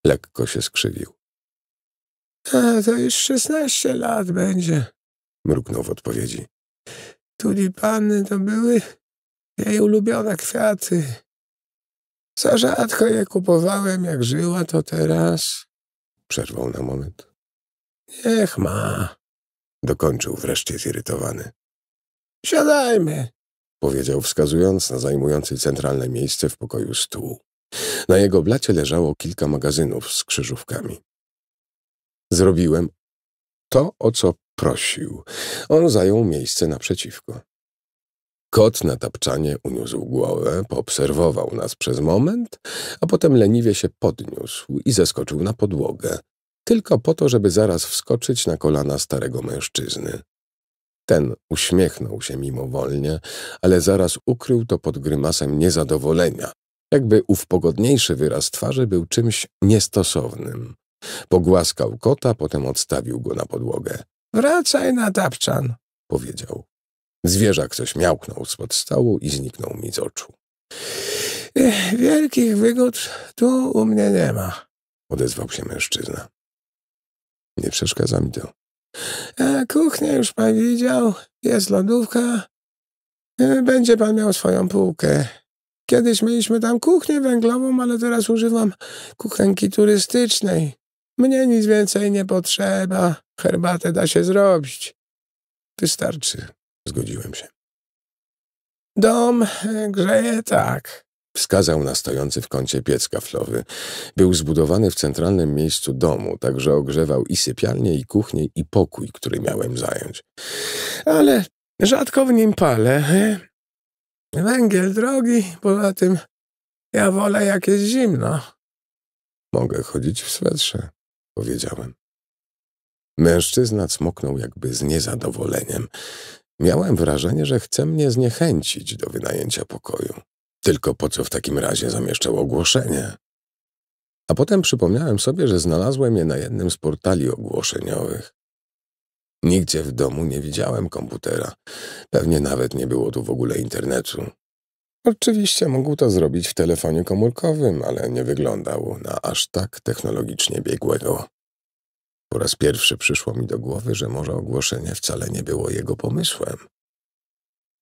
A: Lekko się skrzywił.
B: A, e, to już szesnaście lat będzie,
A: mruknął w odpowiedzi.
B: Tulipany to były jej ulubione kwiaty. Za rzadko je kupowałem, jak żyła, to teraz... Przerwał na moment. Niech ma,
A: dokończył wreszcie zirytowany.
B: Siadajmy,
A: powiedział, wskazując na zajmujący centralne miejsce w pokoju stół. Na jego blacie leżało kilka magazynów z krzyżówkami. Zrobiłem to, o co prosił. On zajął miejsce naprzeciwko. Kot na tapczanie uniósł głowę, poobserwował nas przez moment, a potem leniwie się podniósł i zeskoczył na podłogę, tylko po to, żeby zaraz wskoczyć na kolana starego mężczyzny. Ten uśmiechnął się mimowolnie, ale zaraz ukrył to pod grymasem niezadowolenia, jakby ów pogodniejszy wyraz twarzy był czymś niestosownym. Pogłaskał kota, potem odstawił go na podłogę. Wracaj na tapczan, powiedział. Zwierzak coś miałknął spod stołu i zniknął mi z oczu. Wielkich wygód tu u mnie
B: nie ma, odezwał się mężczyzna. Nie przeszkadza mi to. E, kuchnię już pan widział, jest lodówka. E, będzie pan miał swoją półkę. Kiedyś mieliśmy tam kuchnię węglową, ale teraz używam kuchenki turystycznej. Mnie nic więcej nie potrzeba. Herbatę da się zrobić. Wystarczy. Zgodziłem się. Dom e, grzeje
A: tak. Wskazał na stojący w kącie piec kaflowy. Był zbudowany w centralnym miejscu domu, także ogrzewał i sypialnię, i kuchnię, i pokój, który miałem zająć. Ale rzadko w nim palę.
B: Węgiel drogi, poza tym ja wolę, jak jest zimno.
A: Mogę chodzić w swetrze, powiedziałem. Mężczyzna cmoknął jakby z niezadowoleniem. Miałem wrażenie, że chce mnie zniechęcić do wynajęcia pokoju. Tylko po co w takim razie zamieszczał ogłoszenie? A potem przypomniałem sobie, że znalazłem je na jednym z portali ogłoszeniowych. Nigdzie w domu nie widziałem komputera. Pewnie nawet nie było tu w ogóle internetu. Oczywiście mógł to zrobić w telefonie komórkowym, ale nie wyglądał na aż tak technologicznie biegłego. Po raz pierwszy przyszło mi do głowy, że może ogłoszenie wcale nie było jego pomysłem.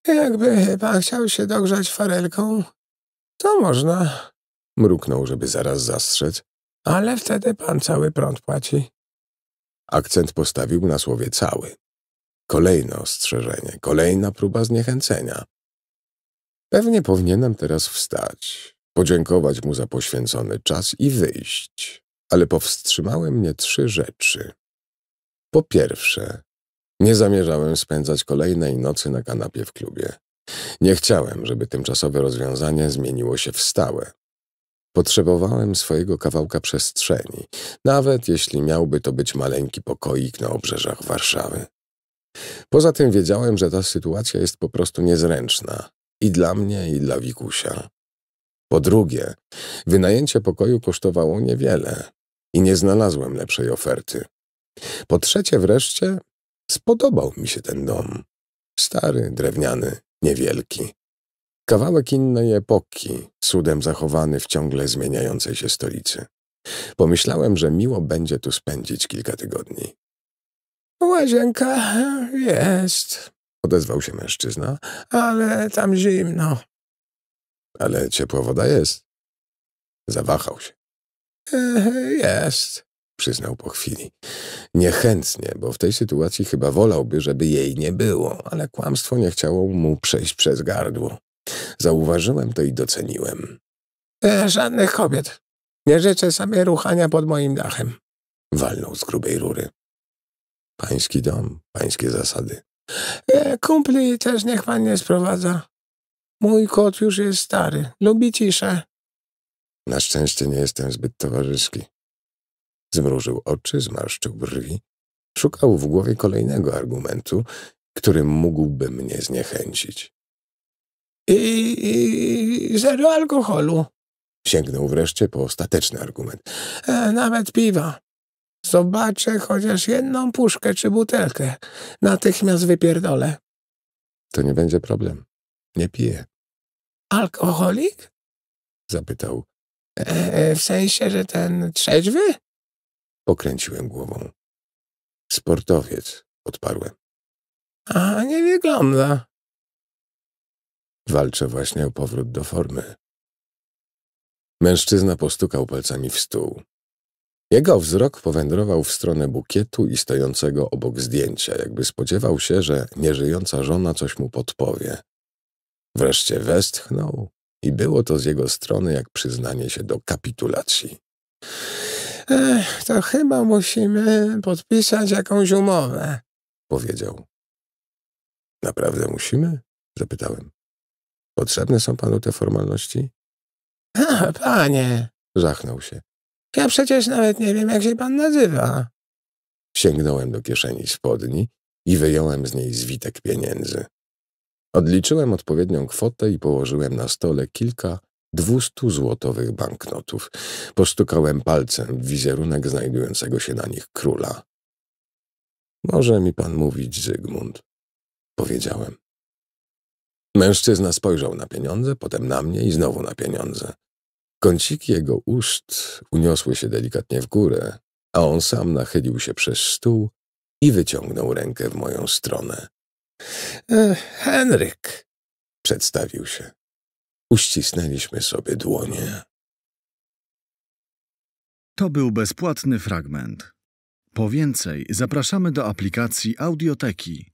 B: Jakby pan chciał się dogrzać farelką, to można.
A: Mruknął, żeby zaraz zastrzec.
B: Ale wtedy pan cały prąd płaci.
A: Akcent postawił na słowie cały. Kolejne ostrzeżenie, kolejna próba zniechęcenia. Pewnie powinienem teraz wstać, podziękować mu za poświęcony czas i wyjść, ale powstrzymały mnie trzy rzeczy. Po pierwsze, nie zamierzałem spędzać kolejnej nocy na kanapie w klubie. Nie chciałem, żeby tymczasowe rozwiązanie zmieniło się w stałe. Potrzebowałem swojego kawałka przestrzeni, nawet jeśli miałby to być maleńki pokoik na obrzeżach Warszawy. Poza tym wiedziałem, że ta sytuacja jest po prostu niezręczna i dla mnie, i dla Wikusia. Po drugie, wynajęcie pokoju kosztowało niewiele i nie znalazłem lepszej oferty. Po trzecie wreszcie, Spodobał mi się ten dom. Stary, drewniany, niewielki. Kawałek innej epoki, cudem zachowany w ciągle zmieniającej się stolicy. Pomyślałem, że miło będzie tu spędzić kilka tygodni.
B: Łazienka
A: jest, odezwał się mężczyzna,
B: ale tam
A: zimno. Ale ciepła woda jest. Zawahał się. E, jest przyznał po chwili. Niechętnie, bo w tej sytuacji chyba wolałby, żeby jej nie było, ale kłamstwo nie chciało mu przejść przez gardło. Zauważyłem to i doceniłem.
B: E, żadnych kobiet. Nie życzę sobie ruchania pod moim dachem.
A: Walnął z grubej rury. Pański dom, pańskie zasady.
B: E, kumpli też niech pan nie sprowadza. Mój kot już jest stary. Lubi ciszę.
A: Na szczęście nie jestem zbyt towarzyski. Zmrużył oczy, zmarszczył brwi. Szukał w głowie kolejnego argumentu, który mógłby mnie zniechęcić. I, I
B: zero alkoholu.
A: Sięgnął wreszcie po ostateczny argument.
B: E, nawet piwa. Zobaczę chociaż jedną puszkę czy butelkę. Natychmiast wypierdolę.
A: To nie będzie problem. Nie piję.
B: Alkoholik? Zapytał. E, e w sensie, że ten trzeźwy? Pokręciłem głową. Sportowiec, odparłem. A nie wygląda.
A: Walczę właśnie o powrót do formy. Mężczyzna postukał palcami w stół. Jego wzrok powędrował w stronę bukietu i stojącego obok zdjęcia, jakby spodziewał się, że nieżyjąca żona coś mu podpowie. Wreszcie westchnął i było to z jego strony jak przyznanie się do kapitulacji.
B: To chyba musimy podpisać jakąś umowę,
A: powiedział. Naprawdę musimy? zapytałem. Potrzebne są panu te formalności?
B: A, panie,
A: zachnął się.
B: Ja przecież nawet nie wiem, jak się pan nazywa.
A: Sięgnąłem do kieszeni spodni i wyjąłem z niej zwitek pieniędzy. Odliczyłem odpowiednią kwotę i położyłem na stole kilka dwustu złotowych banknotów. Postukałem palcem w wizerunek znajdującego się na nich króla. Może mi pan mówić, Zygmunt, powiedziałem. Mężczyzna spojrzał na pieniądze, potem na mnie i znowu na pieniądze. Kąciki jego ust uniosły się delikatnie w górę, a on sam nachylił się przez stół i wyciągnął rękę w moją stronę. E, Henryk, przedstawił się. Uścisnęliśmy sobie dłonie. To był bezpłatny fragment. Po więcej zapraszamy do aplikacji Audioteki.